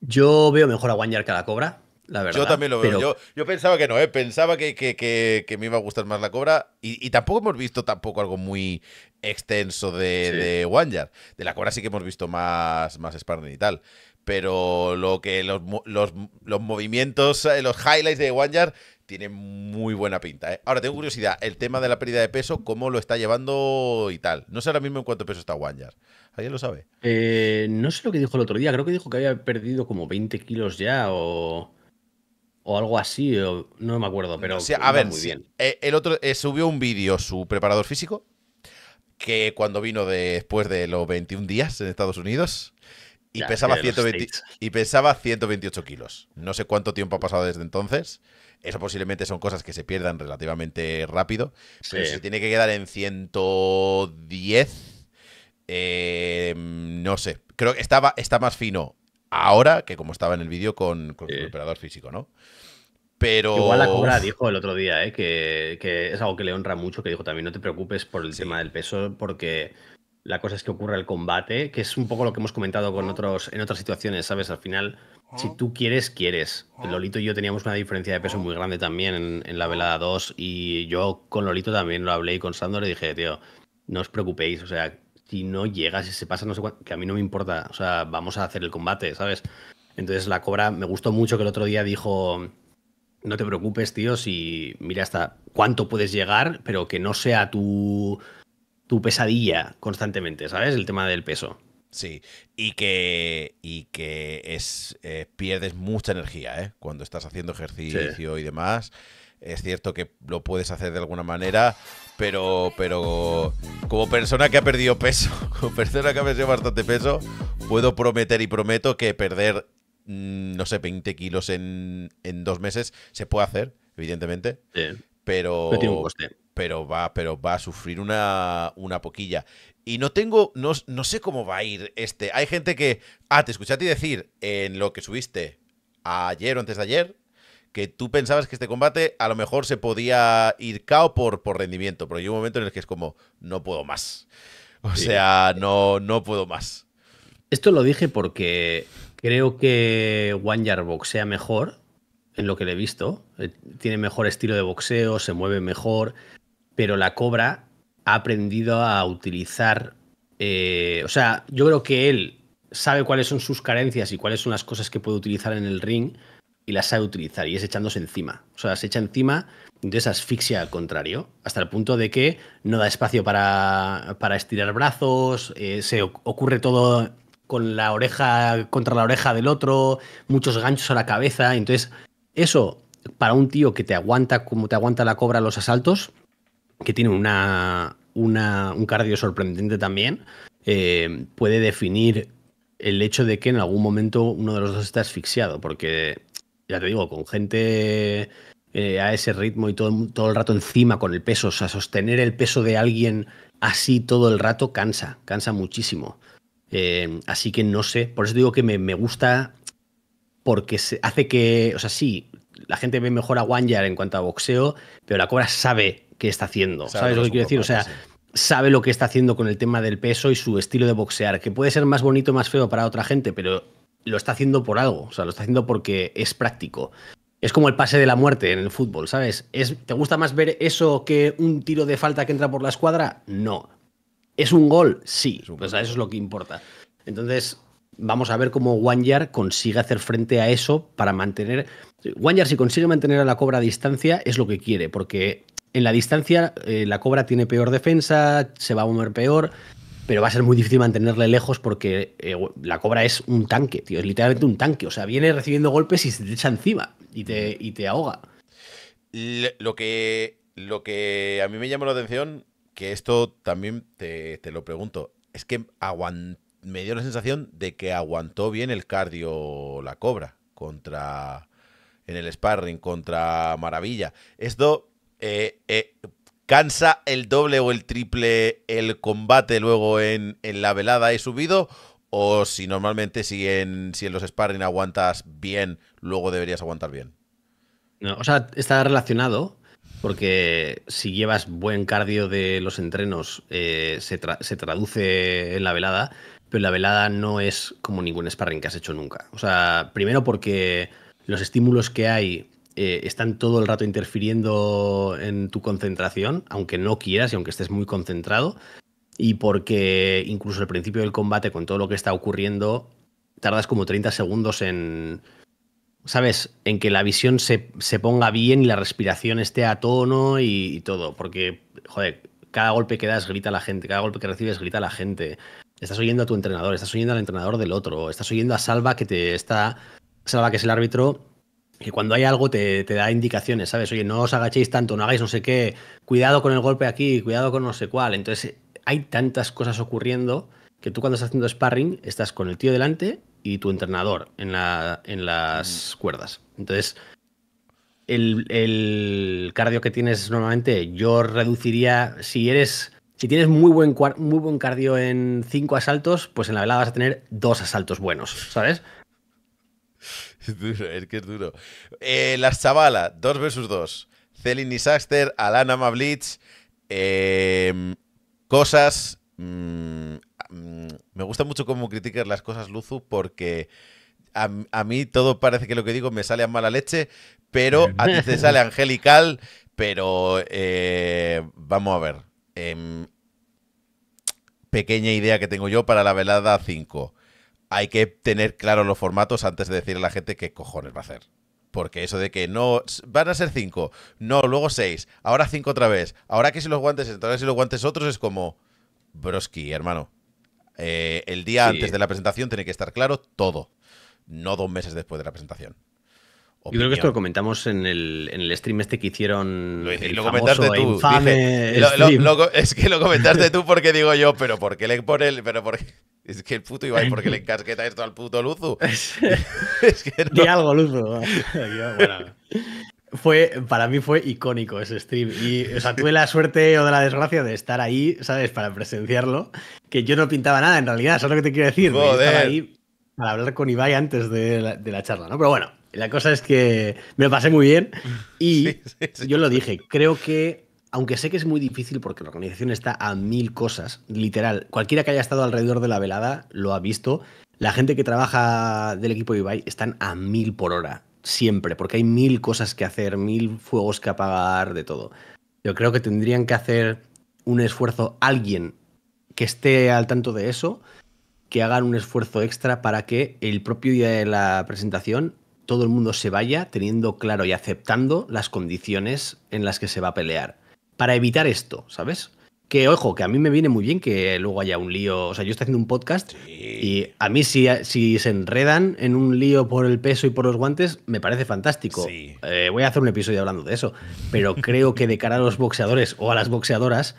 Yo veo mejor a Yard que a la Cobra, la verdad. Yo también lo veo. Yo, pensaba que no, ¿eh? Pensaba que, me iba a gustar más la Cobra. Y, tampoco hemos visto tampoco algo muy extenso de, One de De la Cobra sí que hemos visto más, más y tal. Pero lo que los, los, los movimientos, eh, los highlights de Yard tiene muy buena pinta. ¿eh? Ahora, tengo curiosidad, el tema de la pérdida de peso, ¿cómo lo está llevando y tal? No sé ahora mismo en cuánto peso está Wanyar. ¿Alguien lo sabe? Eh, no sé lo que dijo el otro día, creo que dijo que había perdido como 20 kilos ya o o algo así, no me acuerdo, pero a ver, muy bien. Eh, el otro subió un vídeo su preparador físico que cuando vino después de los 21 días en Estados Unidos y pesaba 120, y pesaba 128 kilos. No sé cuánto tiempo ha pasado desde entonces, eso posiblemente son cosas que se pierdan relativamente rápido. Pero si tiene que quedar en 110, eh, no sé. Creo que estaba, está más fino ahora que como estaba en el vídeo con, el operador físico, ¿no? Pero... Igual la cobra dijo el otro día, ¿eh? que, es algo que le honra mucho, que dijo también no te preocupes por el tema del peso, porque la cosa es que ocurre el combate, que es un poco lo que hemos comentado con otros, en otras situaciones, ¿sabes? Al final si tú quieres, quieres. Lolito y yo teníamos una diferencia de peso muy grande también en, la velada 2 y yo con Lolito también lo hablé y con Sandro le dije, tío, no os preocupéis, o sea, si no llegas y se pasa no sé cuánto, que a mí no me importa, o sea, vamos a hacer el combate, ¿sabes? Entonces la cobra, me gustó mucho que el otro día dijo, no te preocupes, tío, si mira hasta cuánto puedes llegar, pero que no sea tu, tu pesadilla constantemente, ¿sabes? El tema del peso. Sí, y que, y que es, eh, pierdes mucha energía ¿eh? cuando estás haciendo ejercicio y demás. Es cierto que lo puedes hacer de alguna manera, pero, pero como persona que ha perdido peso, (laughs) como persona que ha perdido bastante peso, puedo prometer y prometo que perder, mm, no sé, 20 kilos en, en dos meses se puede hacer, evidentemente. Sí. Pero, pero, va, pero va a sufrir una, una poquilla y no tengo, no, sé cómo va a ir este. Hay gente que, ah, te escuché a ti decir en lo que subiste ayer o antes de ayer, que tú pensabas que este combate a lo mejor se podía ir cao por, por rendimiento, pero hay un momento en el que es como, no puedo más. O sea, no, no puedo más. Esto lo dije porque creo que One Yard boxea mejor, en lo que le he visto. Eh, tiene mejor estilo de boxeo, se mueve mejor, pero la cobra ha aprendido a utilizar, eh, o sea, yo creo que él sabe cuáles son sus carencias y cuáles son las cosas que puede utilizar en el ring y las sabe utilizar y es echándose encima. O sea, se echa encima, entonces asfixia al contrario, hasta el punto de que no da espacio para, para estirar brazos, eh, se ocurre todo con la oreja contra la oreja del otro, muchos ganchos a la cabeza, entonces eso para un tío que te aguanta como te aguanta la cobra los asaltos, que tiene una, un cardio sorprendente también, eh, puede definir el hecho de que en algún momento uno de los dos está asfixiado, porque, ya te digo, con gente eh, a ese ritmo y todo, todo el rato encima con el peso, o sea, sostener el peso de alguien así todo el rato cansa, cansa muchísimo. Eh, así que no sé, por eso digo que me, gusta porque hace que, o sea, sí, la gente ve mejor a Wanyar en cuanto a boxeo, pero la Cobra sabe que está haciendo. ¿Sabes lo que quiero decir? O sea, sabe lo que está haciendo con el tema del peso y su estilo de boxear, que puede ser más bonito, más feo para otra gente, pero lo está haciendo por algo. O sea, lo está haciendo porque es práctico. Es como el pase de la muerte en el fútbol, ¿sabes? Es, ¿Te gusta más ver eso que un tiro de falta que entra por la escuadra? No. ¿Es un gol? Sí. eso es lo que importa. Entonces, vamos a ver cómo Yar consigue hacer frente a eso para mantener. Yar, si consigue mantener a la cobra a distancia, es lo que quiere, porque en la distancia eh, la Cobra tiene peor defensa, se va a mover peor, pero va a ser muy difícil mantenerle lejos porque eh, la Cobra es un tanque, tío, es literalmente un tanque. O sea, viene recibiendo golpes y se te echa encima y te, te ahoga. Lo que, lo que a mí me llamó la atención, que esto también te, lo pregunto, es que me dio la sensación de que aguantó bien el cardio la Cobra contra en el sparring contra Maravilla. Esto eh, eh, cansa el doble o el triple el combate luego en, la velada y subido? ¿O si normalmente si en, si en los sparring aguantas bien, luego deberías aguantar bien? o sea, está relacionado, porque si llevas buen cardio de los entrenos, eh, se, se, traduce en la velada, pero la velada no es como ningún sparring que has hecho nunca. O sea, primero porque los estímulos que hay eh, están todo el rato interfiriendo en tu concentración, aunque no quieras y aunque estés muy concentrado, y porque incluso al principio del combate, con todo lo que está ocurriendo, tardas como 30 segundos en, ¿sabes? En que la visión se, ponga bien y la respiración esté a tono y, todo. Porque, joder, cada golpe que das grita la gente, cada golpe que recibes grita a la gente. Estás oyendo a tu entrenador, estás oyendo al entrenador del otro, estás oyendo a Salva que te está. Salva que es el árbitro, que cuando hay algo te, da indicaciones, ¿sabes? Oye, no os agachéis tanto, no hagáis no sé qué, cuidado con el golpe aquí, cuidado con no sé cuál. Entonces, hay tantas cosas ocurriendo que tú cuando estás haciendo sparring estás con el tío delante y tu entrenador en, la, en las mm. cuerdas. Entonces, el, el, cardio que tienes normalmente, yo reduciría, si eres... Si tienes muy buen, muy buen cardio en cinco asaltos, pues en la velada vas a tener dos asaltos buenos, ¿sabes? (laughs) Es duro, es que es duro. Eh, las Chavala, 2 vs 2. Celine Saxter, Alana Mablitz. Em, cosas. Mm, mm, me gusta mucho cómo criticas las cosas, Luzu, porque. A, mí todo parece que lo que digo me sale a mala leche, pero a ti te sale (laughs) angelical, pero eh, vamos a ver. Em, pequeña idea que tengo yo para la velada 5 hay que tener claros los formatos antes de decirle a la gente qué cojones va a hacer. Porque eso de que no, van a ser cinco, no, luego seis, ahora cinco otra vez, ahora que si los guantes, entonces si los guantes otros, es como, broski, hermano. Eh, el día antes de la presentación tiene que estar claro todo, no dos meses después de la presentación. Yo creo que esto lo comentamos en el, stream este que hicieron. Lo, lo comentaste tú. es que lo comentaste tú porque digo yo, pero ¿por qué le pone Pero por es que el puto Ibai, porque le encasqueta esto al puto Luzu. (laughs) (laughs) es que algo, Luzu. (laughs) Fue, para mí fue icónico ese stream. Y, tuve la suerte o de la desgracia de estar ahí, ¿sabes? Para presenciarlo. Que yo no pintaba nada en realidad, es lo que te quiero decir? ahí para hablar con Ibai antes de la, charla, ¿no? Pero bueno, la cosa es que me pasé muy bien. Y yo lo dije, creo que aunque sé que es muy difícil porque la organización está a mil cosas, literal, cualquiera que haya estado alrededor de la velada lo ha visto, la gente que trabaja del equipo de Ibai están a mil por hora, siempre, porque hay mil cosas que hacer, mil fuegos que apagar, de todo. Yo creo que tendrían que hacer un esfuerzo alguien que esté al tanto de eso, que hagan un esfuerzo extra para que el propio día de la presentación todo el mundo se vaya teniendo claro y aceptando las condiciones en las que se va a pelear para evitar esto, ¿sabes? Que, ojo, que a mí me viene muy bien que luego haya un lío. O sea, yo estoy haciendo un podcast y a mí, si, si, se enredan en un lío por el peso y por los guantes, me parece fantástico. Eh, voy a hacer un episodio hablando de eso. Pero creo que de cara a los boxeadores o a las boxeadoras,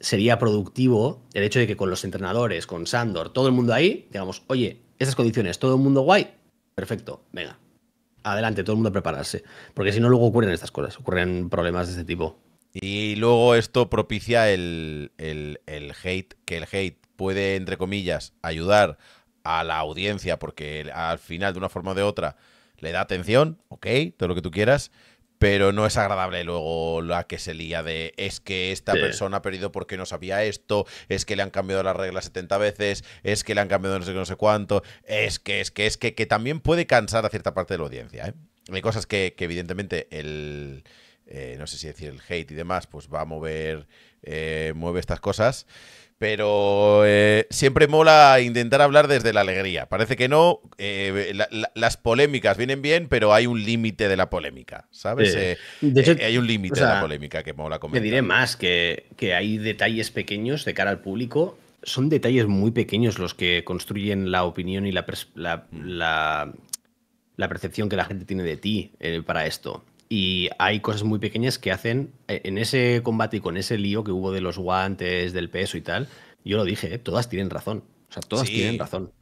sería productivo el hecho de que con los entrenadores, con Sandor, todo el mundo ahí, digamos, oye, estas condiciones, todo el mundo guay, perfecto, venga, adelante, todo el mundo a prepararse. Porque si no, luego ocurren estas cosas, ocurren problemas de este tipo. Y luego esto propicia el, hate, que el hate puede, entre comillas, ayudar a la audiencia, porque al final, de una forma o de otra, le da atención, ok, todo lo que tú quieras, pero no es agradable luego la que se lía de es que esta persona ha perdido porque no sabía esto, es que le han cambiado las reglas 70 veces, es que le han cambiado no sé, no sé cuánto, es que, es que, es que, que también puede cansar a cierta parte de la audiencia. ¿eh? Hay cosas que evidentemente el, eh, no sé si decir el hate y demás, pues va a mover, eh, mueve estas cosas. Pero eh, siempre mola intentar hablar desde la alegría. Parece que no, las polémicas vienen bien, pero hay un límite de la polémica, ¿sabes? hay un límite de la polémica que mola comentar. Te diré más, que, hay detalles pequeños de cara al público son detalles muy pequeños los que construyen la opinión y la, mm. la, percepción que la gente tiene de ti para esto. Y hay cosas muy pequeñas que hacen, eh, en ese combate y con ese lío que hubo de los guantes, del peso y tal, yo lo dije, ¿eh? todas tienen razón. O sea, todas tienen razón.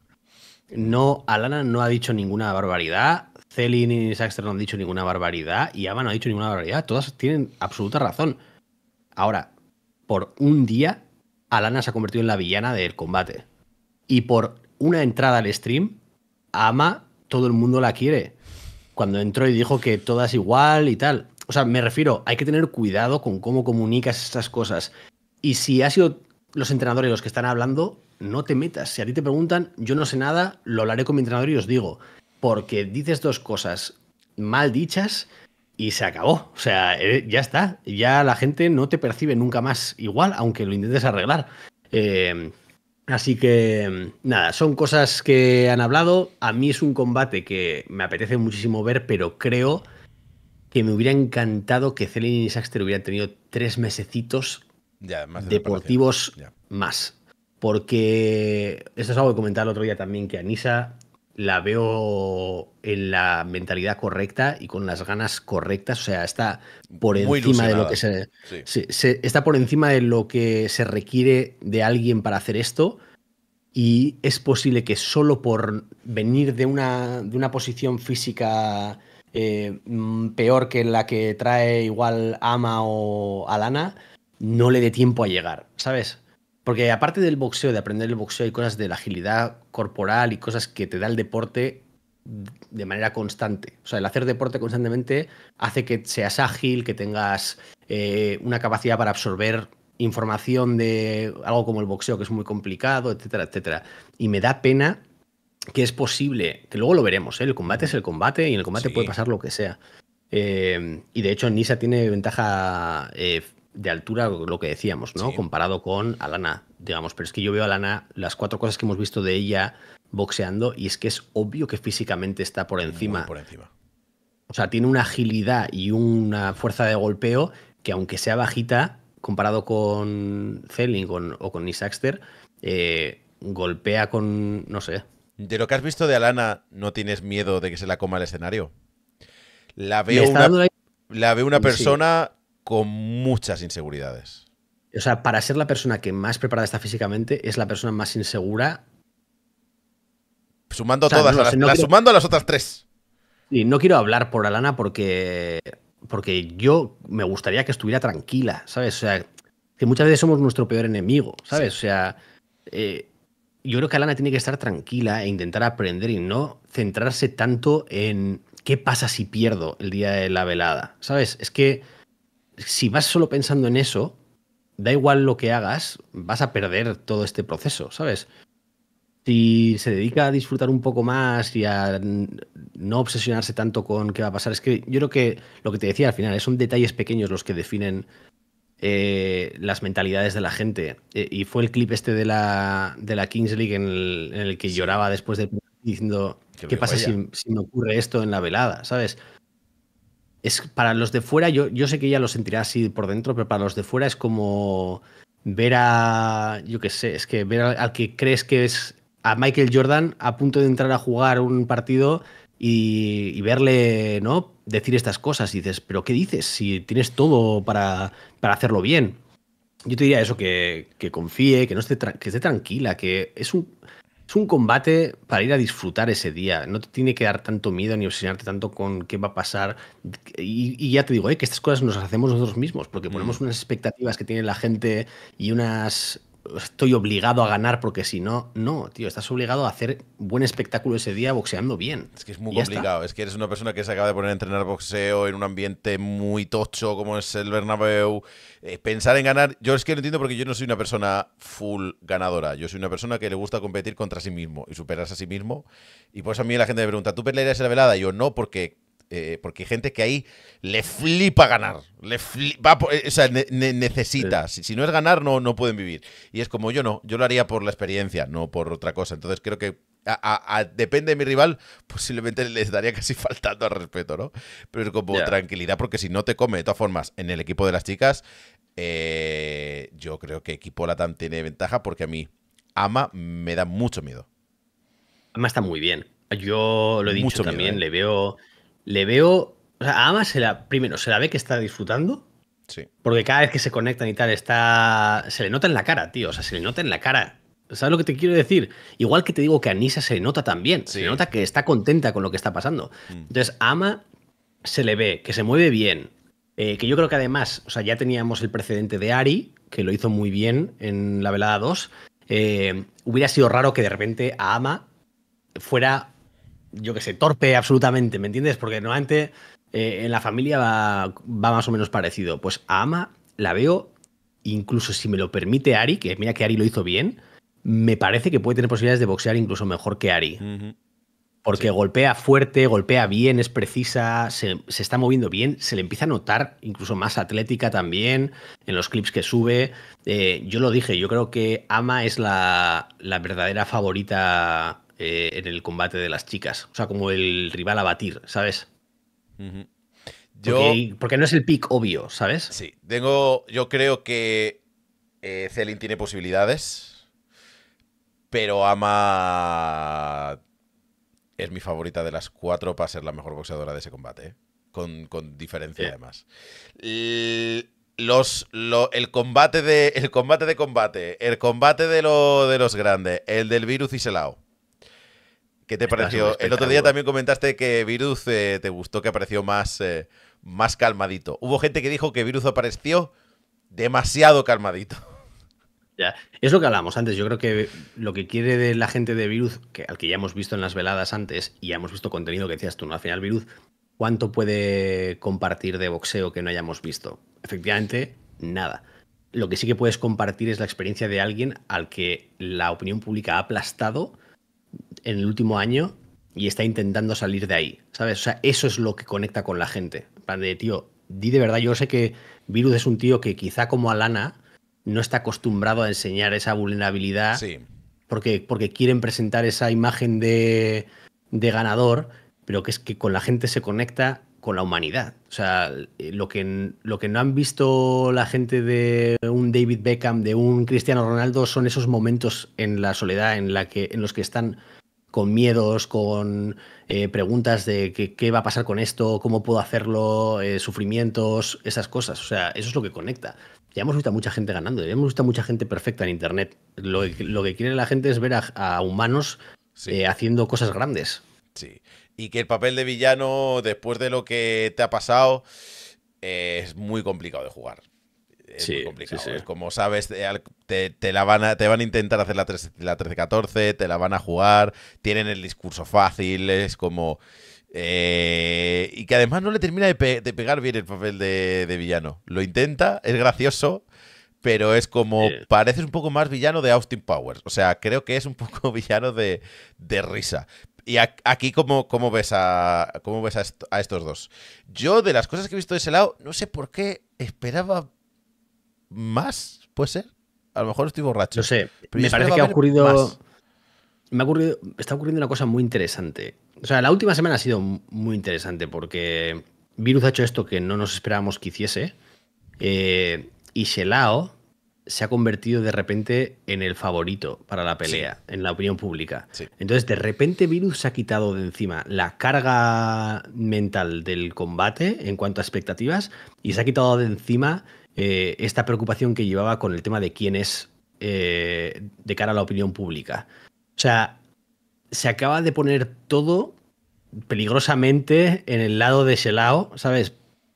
No, Alana no ha dicho ninguna barbaridad, Celine y Saxter no han dicho ninguna barbaridad y Ama no ha dicho ninguna barbaridad. Todas tienen absoluta razón. Ahora, por un día, Alana se ha convertido en la villana del combate. Y por una entrada al stream, Ama, todo el mundo la quiere cuando entró y dijo que todas igual y tal. O sea, me refiero, hay que tener cuidado con cómo comunicas estas cosas. Y si ha sido los entrenadores los que están hablando, no te metas. Si a ti te preguntan, yo no sé nada, lo hablaré con mi entrenador y os digo. Porque dices dos cosas mal dichas y se acabó. O sea, eh, ya está. Ya la gente no te percibe nunca más igual, aunque lo intentes arreglar. Eh, Así que nada, son cosas que han hablado. A mí es un combate que me apetece muchísimo ver, pero creo que me hubiera encantado que Celine y Saxter hubieran tenido tres mesecitos deportivos más. Porque esto es algo que comentaba el otro día también, que Anisa la veo en la mentalidad correcta y con las ganas correctas. O sea, está por encima de lo que se, está por encima de lo que se requiere de alguien para hacer esto. Y es posible que solo por venir de una, de una posición física eh, mm, peor que la que trae igual Ama o Alana, no le dé tiempo a llegar, ¿sabes? Porque aparte del boxeo, de aprender el boxeo, hay cosas de la agilidad corporal y cosas que te da el deporte de manera constante. O sea, el hacer deporte constantemente hace que seas ágil, que tengas eh, una capacidad para absorber información de algo como el boxeo, que es muy complicado, etcétera, etcétera. Y me da pena que es posible, que luego lo veremos, ¿eh? el combate es el combate y en el combate puede pasar lo que sea. Eh, y de hecho, Nisa tiene ventaja eh, de altura, lo que decíamos, ¿no? Comparado con Alana, digamos. Pero es que yo veo a Alana, las cuatro cosas que hemos visto de ella boxeando, y es que es obvio que físicamente está por encima. por encima. O sea, tiene una agilidad y una fuerza de golpeo que, aunque sea bajita, comparado con Zelling o con Nisaxter, eh, golpea con. no sé. De lo que has visto de Alana, ¿no tienes miedo de que se la coma el escenario? La veo una. La veo una persona con muchas inseguridades. O sea, para ser la persona que más preparada está físicamente, es la persona más insegura. Sumando todas, las, sumando a las otras tres. Y no quiero hablar por Alana porque, porque yo me gustaría que estuviera tranquila, ¿sabes? O sea, que muchas veces somos nuestro peor enemigo, ¿sabes? O sea, eh, yo creo que Alana tiene que estar tranquila e intentar aprender y no centrarse tanto en qué pasa si pierdo el día de la velada, ¿sabes? Es que si vas solo pensando en eso, da igual lo que hagas, vas a perder todo este proceso, ¿sabes? Si se dedica a disfrutar un poco más y a no obsesionarse tanto con qué va a pasar, es que yo creo que lo que te decía al final, eh, son detalles pequeños los que definen eh, las mentalidades de la gente. Eh, y fue el clip este de la, de la Kings League en el, que lloraba después de diciendo, ¿qué, pasa si, si me ocurre esto en la velada? ¿Sabes? es para los de fuera, yo, yo sé que ella lo sentirá así por dentro, pero para los de fuera es como ver a, yo qué sé, es que ver al que crees que es a Michael Jordan a punto de entrar a jugar un partido y, verle no decir estas cosas y dices, pero ¿qué dices? Si tienes todo para, hacerlo bien. Yo te diría eso, que, que confíe, que, no esté, que esté tranquila, que es un, es un combate para ir a disfrutar ese día. No te tiene que dar tanto miedo ni obsesionarte tanto con qué va a pasar. Y, ya te digo, ¿eh? que estas cosas nos las hacemos nosotros mismos, porque mm. ponemos unas expectativas que tiene la gente y unas estoy obligado a ganar porque si no, no, tío, estás obligado a hacer buen espectáculo ese día boxeando bien. Es que es muy complicado, es que eres una persona que se acaba de poner a entrenar boxeo en un ambiente muy tocho como es el Bernabéu. Eh, pensar en ganar, yo es que no entiendo porque yo no soy una persona full ganadora, yo soy una persona que le gusta competir contra sí mismo y superarse a sí mismo. Y por eso a mí la gente me pregunta, ¿tú pelearías en la velada? yo no, porque eh, porque hay gente que ahí le flipa ganar. Le eh, o sea, necesita. Si, no es ganar, no, no pueden vivir. Y es como yo no, yo lo haría por la experiencia, no por otra cosa. Entonces creo que depende de mi rival, posiblemente les daría casi (laughs) faltando al respeto, ¿no? Pero como tranquilidad, porque si no te come, de todas formas, en el equipo de las chicas, eh, yo creo que equipo Latam tiene ventaja porque a mí Ama me da mucho miedo. Ama está muy bien. Yo lo he dicho también, le veo le veo. O sea, a Ama se la, primero se la ve que está disfrutando. Sí. Porque cada vez que se conectan y tal, está. Se le nota en la cara, tío. O sea, se le nota en la cara. ¿Sabes lo que te quiero decir? Igual que te digo que a Nisa se le nota también. Se le nota que está contenta con lo que está pasando. Mm. Entonces, a Ama se le ve que se mueve bien. Eh, que yo creo que además, o sea, ya teníamos el precedente de Ari, que lo hizo muy bien en la velada 2. Eh, hubiera sido raro que de repente a Ama fuera yo que sé, torpe absolutamente, ¿me entiendes? Porque normalmente eh, en la familia va, más o menos parecido. Pues a Ama la veo, incluso si me lo permite Ari, que mira que Ari lo hizo bien, me parece que puede tener posibilidades de boxear incluso mejor que Ari. Porque golpea fuerte, golpea bien, es precisa, se, está moviendo bien, se le empieza a notar incluso más atlética también en los clips que sube. Eh, yo lo dije, yo creo que Ama es la, la verdadera favorita eh, en el combate de las chicas. O sea, como el rival a batir, ¿sabes? yo... porque, no es el pick obvio, ¿sabes? Sí, tengo. Yo creo que eh, Celine tiene posibilidades. Pero Ama es mi favorita de las cuatro para ser la mejor boxeadora de ese combate. ¿eh? Con, diferencia, eh. además. los, el combate de el combate de combate, el combate de, de los grandes, el del virus y Selao. ¿Qué te pareció? El otro día también comentaste que Viruz eh, te gustó, que apareció más, eh, más calmadito. Hubo gente que dijo que Viruz apareció demasiado calmadito. Ya. Es lo que hablamos antes. Yo creo que lo que quiere de la gente de Viruz que, al que ya hemos visto en las veladas antes y ya hemos visto contenido que decías tú, ¿no? Al final, Viruz ¿cuánto puede compartir de boxeo que no hayamos visto? Efectivamente, nada. Lo que sí que puedes compartir es la experiencia de alguien al que la opinión pública ha aplastado en el último año y está intentando salir de ahí, ¿sabes? O sea, eso es lo que conecta con la gente. plan de, tío, di de verdad, yo sé que Virus es un tío que quizá como Alana no está acostumbrado a enseñar esa vulnerabilidad porque, porque quieren presentar esa imagen de, de ganador, pero que es que con la gente se conecta con la humanidad. O sea, eh, lo que, lo que no han visto la gente de un David Beckham, de un Cristiano Ronaldo, son esos momentos en la soledad en, la que, en los que están con miedos, con eh, preguntas de qué va a pasar con esto, cómo puedo hacerlo, eh, sufrimientos, esas cosas. O sea, eso es lo que conecta. Ya hemos visto a mucha gente ganando, ya hemos visto a mucha gente perfecta en Internet. Lo, que quiere la gente es ver a, humanos eh, haciendo cosas grandes. Sí. Y que el papel de villano, después de lo que te ha pasado, es muy complicado de jugar es complicado. como sabes, te, la van a, te van a intentar hacer la 13-14, te la van a jugar, tienen el discurso fácil, es como... Eh, y que además no le termina de, pegar bien el papel de, villano. Lo intenta, es gracioso, pero es como. parece un poco más villano de Austin Powers. O sea, creo que es un poco (laughs) villano de, risa. Y aquí, ¿cómo, cómo ves, cómo ves a, estos dos? Yo, de las cosas que he visto de ese lado, no sé por qué esperaba más, puede ser. A lo mejor estoy borracho. No sé, me parece que ha ocurrido. Me ha ocurrido. Está ocurriendo una cosa muy interesante. O sea, la última semana ha sido muy interesante porque Virus ha hecho esto que no nos esperábamos que hiciese. Eh, y Shelao se ha convertido de repente en el favorito para la pelea, en la opinión pública. Entonces, de repente Virus se ha quitado de encima la carga mental del combate en cuanto a expectativas y se ha quitado de encima eh, esta preocupación que llevaba con el tema de quién es eh, de cara a la opinión pública. O sea, se acaba de poner todo peligrosamente en el lado de Shelao, ¿sabes?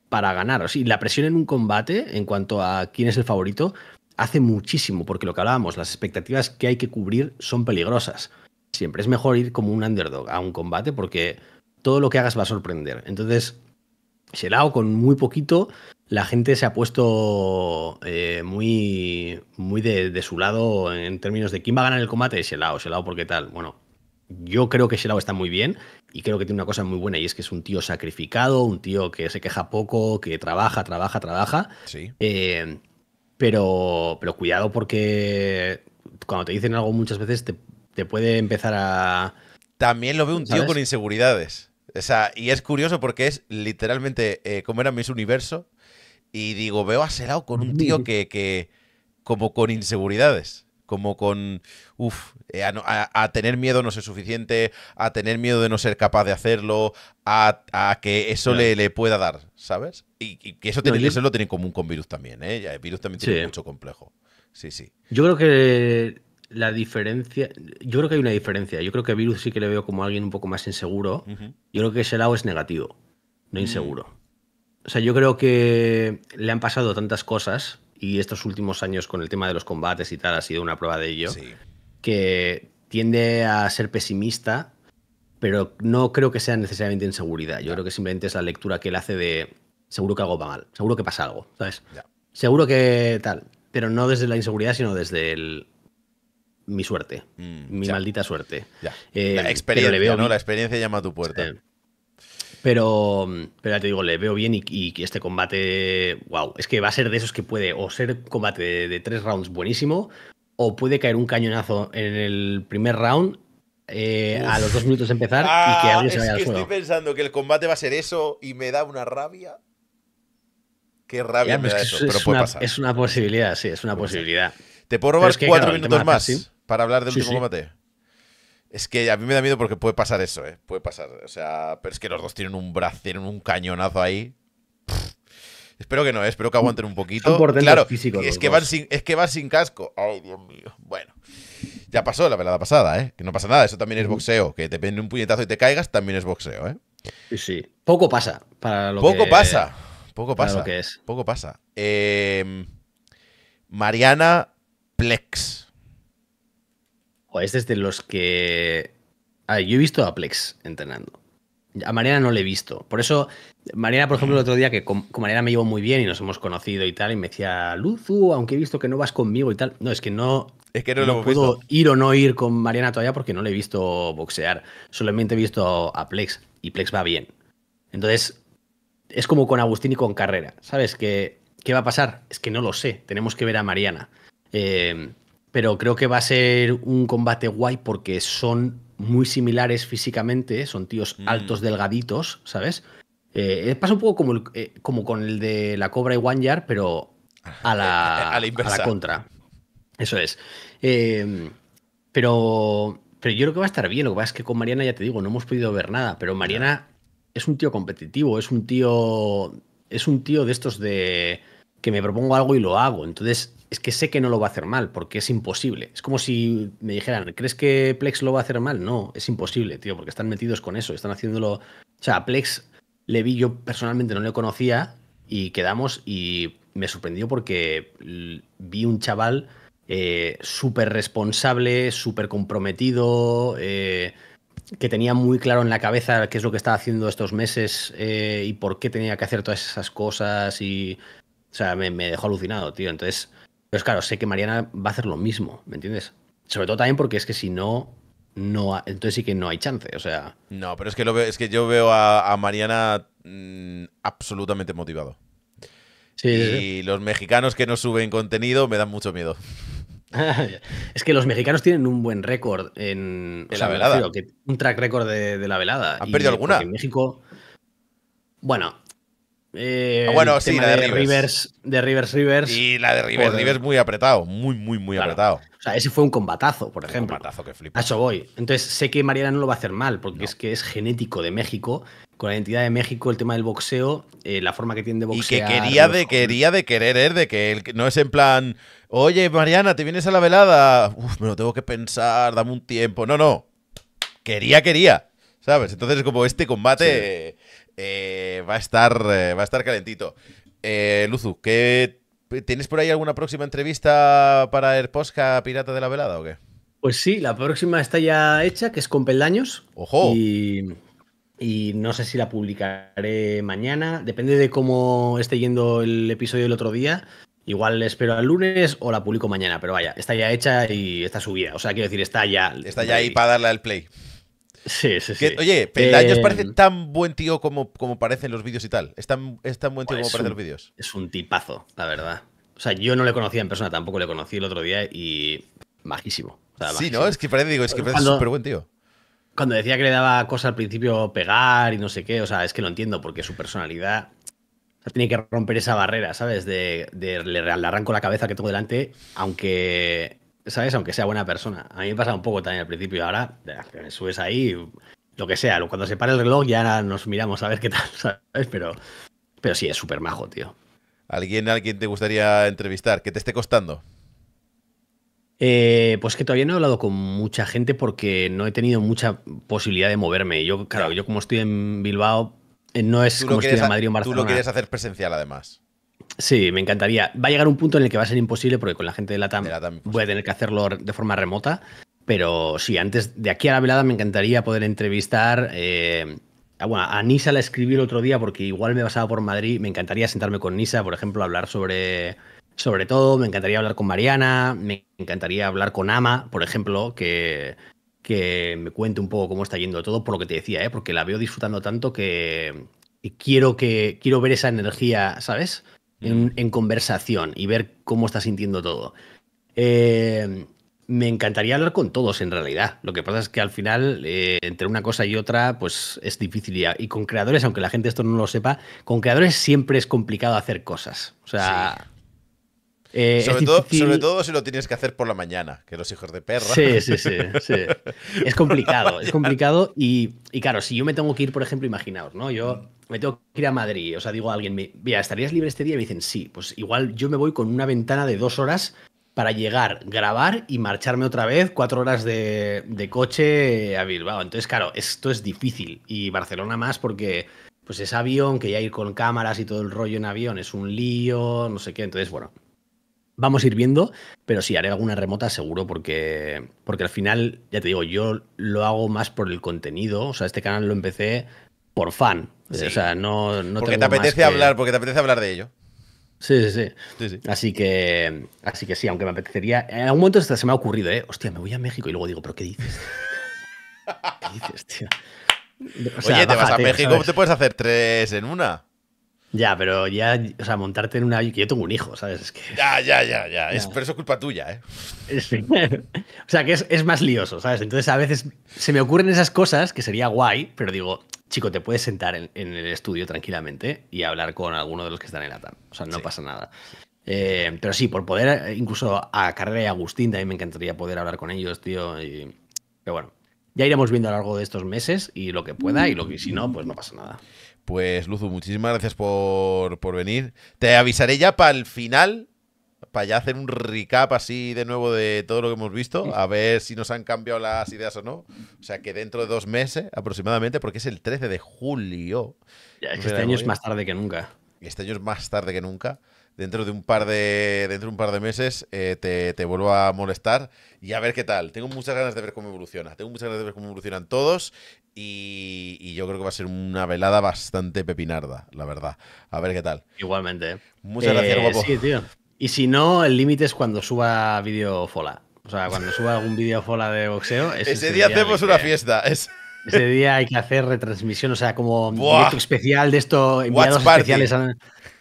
Para ganar. Y la presión en un combate, en cuanto a quién es el favorito, hace muchísimo, porque lo que hablábamos, las expectativas que hay que cubrir son peligrosas. Siempre es mejor ir como un underdog a un combate porque todo lo que hagas va a sorprender. Entonces, Shelao, con muy poquito la gente se ha puesto eh, muy, muy de, su lado en términos de quién va a ganar el combate. lado, por porque tal. Bueno, yo creo que lado está muy bien y creo que tiene una cosa muy buena y es que es un tío sacrificado, un tío que se queja poco, que trabaja, trabaja, trabaja. Sí. Eh, pero, pero cuidado porque cuando te dicen algo muchas veces te, te puede empezar a... También lo veo un tío con inseguridades. O sea, y es curioso porque es literalmente eh, como era mi Universo, y digo, veo a Selao con un tío (laughs) que, como con inseguridades como con, uff, eh, a, tener miedo no ser suficiente, a tener miedo de no ser capaz de hacerlo, a, que eso le, le, pueda dar, ¿sabes? Y, que eso, lo tiene en común con Virus también, ¿eh? El virus también tiene mucho complejo. Sí, sí. Yo creo que la diferencia, yo creo que hay una diferencia. Yo creo que Virus sí que le veo como alguien un poco más inseguro. Yo creo que ese lado es negativo, no mm. inseguro. O sea, yo creo que le han pasado tantas cosas y estos últimos años con el tema de los combates y tal ha sido una prueba de ello, que tiende a ser pesimista, pero no creo que sea necesariamente inseguridad. Yo creo que simplemente es la lectura que él hace de seguro que algo va mal, seguro que pasa algo, ¿sabes? Seguro que tal, pero no desde la inseguridad, sino desde mi suerte, mm, mi maldita suerte. Eh, la experiencia, La experiencia llama a tu puerta. Pero, pero ya te digo, le veo bien y, este combate, wow, es que va a ser de esos que puede o ser combate de, tres rounds buenísimo, o puede caer un cañonazo en el primer round eh, a los dos minutos de empezar y que ah, alguien se vaya es que Estoy pensando que el combate va a ser eso y me da una rabia. Qué rabia me da eso, pero puede una, pasar. Es una posibilidad, sí, es una posibilidad. ¿Te puedo robar cuatro minutos más, para hablar del sí, último combate? Es que a mí me da miedo porque puede pasar eso, ¿eh? Puede pasar. O sea, pero es que los dos tienen un brazo, tienen un cañonazo ahí. Espero que no, ¿eh? espero que aguanten un poquito. Por claro, físico, es, que van sin, es que van sin casco. Ay, Dios mío. Bueno, ya pasó la velada pasada, ¿eh? Que no pasa nada, eso también es boxeo. Que te pende un puñetazo y te caigas, también es boxeo, ¿eh? Sí, sí. Poco pasa para lo Poco pasa. Poco pasa. Poco pasa. Em, Mariana Plex. O es desde los que. Ah, yo he visto a Plex entrenando. A Mariana no le he visto. Por eso, Mariana, por ejemplo, el otro día que con, Mariana me llevo muy bien y nos hemos conocido y tal, y me decía, Luzu, aunque he visto que no vas conmigo y tal. No, es que no. Es que no, lo puedo ir o no ir con Mariana todavía porque no le he visto boxear. Solamente he visto a Plex y Plex va bien. Entonces, es como con Agustín y con Carrera. ¿Sabes? Que, ¿Qué va a pasar? Es que no lo sé. Tenemos que ver a Mariana. Eh, pero creo que va a ser un combate guay porque son muy similares físicamente, son tíos mm. altos, delgaditos, ¿sabes? Eh, pasa un poco como, eh, como con el de la Cobra y One Yard, pero a la, eh, la contra. Eso es. pero, pero yo creo que va a estar bien. Lo que pasa es que con Mariana, ya te digo, no hemos podido ver nada, pero Mariana es un tío competitivo, es un tío. Es un tío de estos de. que me propongo algo y lo hago. Entonces, es que sé que no lo va a hacer mal, porque es imposible. Es como si me dijeran, ¿crees que Plex lo va a hacer mal? No, es imposible, tío, porque están metidos con eso, están haciéndolo. O sea, Plex le vi, yo personalmente no le conocía y quedamos y me sorprendió porque vi un chaval eh, súper responsable, súper comprometido, eh, que tenía muy claro en la cabeza qué es lo que estaba haciendo estos meses eh, y por qué tenía que hacer todas esas cosas y... O sea, me dejó alucinado, tío. Entonces, pero es claro, sé que Mariana va a hacer lo mismo, ¿me entiendes? Sobre todo también porque es que si no, no entonces sí que no hay chance, o sea. No, pero es que, lo es que yo veo a, Mariana mm, absolutamente motivado. Sí, y los mexicanos que no suben contenido me dan mucho miedo. (laughs) es que los mexicanos tienen un buen récord en la velada. que un track récord de, la velada. ¿Han perdido alguna? En México. Bueno, eh, ah, bueno, sí, la de, Rivers. De Rivers, Rivers. Y la de Rivers, Rivers muy apretado, muy, muy, muy apretado. O sea, ese fue un combatazo, por ejemplo. Un combatazo que flipa. A eso voy. Entonces, sé que Mariana no lo va a hacer mal, porque es que es genético de México. Con la identidad de México, el tema del boxeo, eh, la forma que tiene de boxear. Y que quería de, quería de querer, ¿eh? de que no es en plan, oye, Mariana, ¿te vienes a la velada? Uf, me lo tengo que pensar, dame un tiempo. No, no. Quería, quería. ¿Sabes? Entonces, como este combate. Eh, eh, va, a estar, eh, va a estar calentito. Eh, Luzu, ¿tienes por ahí alguna próxima entrevista para el Posca Pirata de la Velada o qué? Pues sí, la próxima está ya hecha, que es con Peldaños. ¡Ojo! Y, no sé si la publicaré mañana. Depende de cómo esté yendo el episodio del otro día. Igual espero al lunes o la publico mañana, pero vaya, está ya hecha y está subida. O sea, quiero decir, está ya. Está ya ahí para darle al play. Sí, sí, sí. oye, Pedro, eh, parece tan buen tío como, como parecen los vídeos y tal. Es tan, buen tío como parecen los vídeos. Es un tipazo, la verdad. O sea, yo no le conocía en persona, tampoco le conocí el otro día y majísimo. Sí, ¿no? Es que parece, digo, es que parece súper buen tío. Cuando decía que le daba cosas al principio pegar y no sé qué, o sea, es que lo entiendo porque su personalidad tiene que romper esa barrera, ¿sabes? De, le arranco la cabeza que tengo delante, aunque ¿sabes? Aunque sea buena persona. A mí me pasa un poco también al principio. Ahora me subes ahí, lo que sea. Cuando se para el reloj ya nos miramos a ver qué tal, (laughs) ¿sabes? Pero, pero sí, es súper majo, tío. ¿Alguien, ¿Alguien te gustaría entrevistar? ¿Qué te esté costando? Eh, pues que todavía no he hablado con mucha gente porque no he tenido mucha posibilidad de moverme. Yo, claro, yo como estoy en Bilbao, eh, no es como estoy en Madrid o en Barcelona. Tú lo quieres hacer presencial, además. Sí, me encantaría. Va a llegar un punto en el que va a ser imposible porque con la gente de la TAM, voy a tener que hacerlo de forma remota. Pero sí, antes de aquí a la velada me encantaría poder entrevistar. Eh, a, bueno, a Nisa la escribí el otro día porque igual me pasaba por Madrid. Me encantaría sentarme con Nisa, por ejemplo, hablar sobre, sobre todo. Me encantaría hablar con Mariana. Me encantaría hablar con Ama, por ejemplo, que, que me cuente un poco cómo está yendo todo, por lo que te decía, ¿eh? porque la veo disfrutando tanto que quiero, que quiero ver esa energía, ¿sabes? en, conversación y ver cómo está sintiendo todo. Eh, me encantaría hablar con todos en realidad. Lo que pasa es que al final, eh, entre una cosa y otra, pues es difícil. Y, con creadores, aunque la gente esto no lo sepa, con creadores siempre es complicado hacer cosas. O sea. Eh, sobre, todo, si lo tienes que hacer por la mañana, que los hijos de perra. Sí, sí, sí. es complicado, es complicado. Y, y, claro, si yo me tengo que ir, por ejemplo, imaginaos, ¿no? Yo me tengo que ir a Madrid. O sea, digo a alguien, mira, ¿estarías libre este día? Y me dicen, sí, pues igual yo me voy con una ventana de dos horas para llegar, grabar y marcharme otra vez cuatro horas de, de coche a Bilbao. Entonces, claro, esto es difícil. Y Barcelona más porque pues es avión, que ya ir con cámaras y todo el rollo en avión es un lío, no sé qué. Entonces, bueno, vamos a ir viendo, pero sí, haré alguna remota seguro porque, porque al final, ya te digo, yo lo hago más por el contenido. O sea, este canal lo empecé por fan. O sea, no, no porque te apetece hablar, porque te apetece hablar de ello. Sí, sí, sí, Así que, así que sí, aunque me apetecería. En algún momento se me ha ocurrido, ¿eh? Hostia, me voy a México y luego digo, ¿pero qué dices? ¿Qué dices, tío? Oye, te vas a México, te puedes hacer tres en una. Ya, pero ya, o sea, montarte en una. Que yo tengo un hijo, ¿sabes? Es que... Ya, ya, ya, ya. pero eso es culpa tuya, ¿eh? Sí. (laughs) o sea, que es, es más lioso, ¿sabes? Entonces a veces se me ocurren esas cosas que sería guay, pero digo, chico, te puedes sentar en, el estudio tranquilamente y hablar con alguno de los que están en la TAM. O sea, no pasa nada. Eh, pero sí, por poder, incluso a Carrera y Agustín, también me encantaría poder hablar con ellos, tío. Y, pero bueno, ya iremos viendo a lo largo de estos meses y lo que pueda y lo que si no, pues no pasa nada. Pues Luzu, muchísimas gracias por, por venir. Te avisaré ya para el final para ya hacer un recap así de nuevo de todo lo que hemos visto, a ver si nos han cambiado las ideas o no. O sea que dentro de dos meses aproximadamente, porque es el 13 de julio. este año es más tarde que nunca. Este año es más tarde que nunca. Dentro de un par de, dentro de, un par de meses eh, te, vuelvo a molestar y a ver qué tal. Tengo muchas ganas de ver cómo evoluciona. Tengo muchas ganas de ver cómo evolucionan todos y, yo creo que va a ser una velada bastante pepinarda, la verdad. A ver qué tal. Igualmente. ¿eh? Muchas gracias, eh, guapo. Sí, tío. Y si no, el límite es cuando suba vídeo Fola. O sea, cuando suba algún vídeo Fola de boxeo. Ese, día, hacemos una fiesta. Ese día hay que hacer retransmisión, o sea, como especial de esto, enviados especiales a,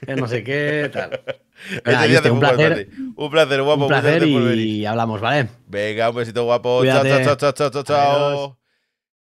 eh, no sé qué, tal. (laughs) Ese día un, placer, un placer, guapo. Un pues placer y, por y hablamos, ¿vale? Venga, un besito guapo. Chao, chao, chao, chao, chao, chao.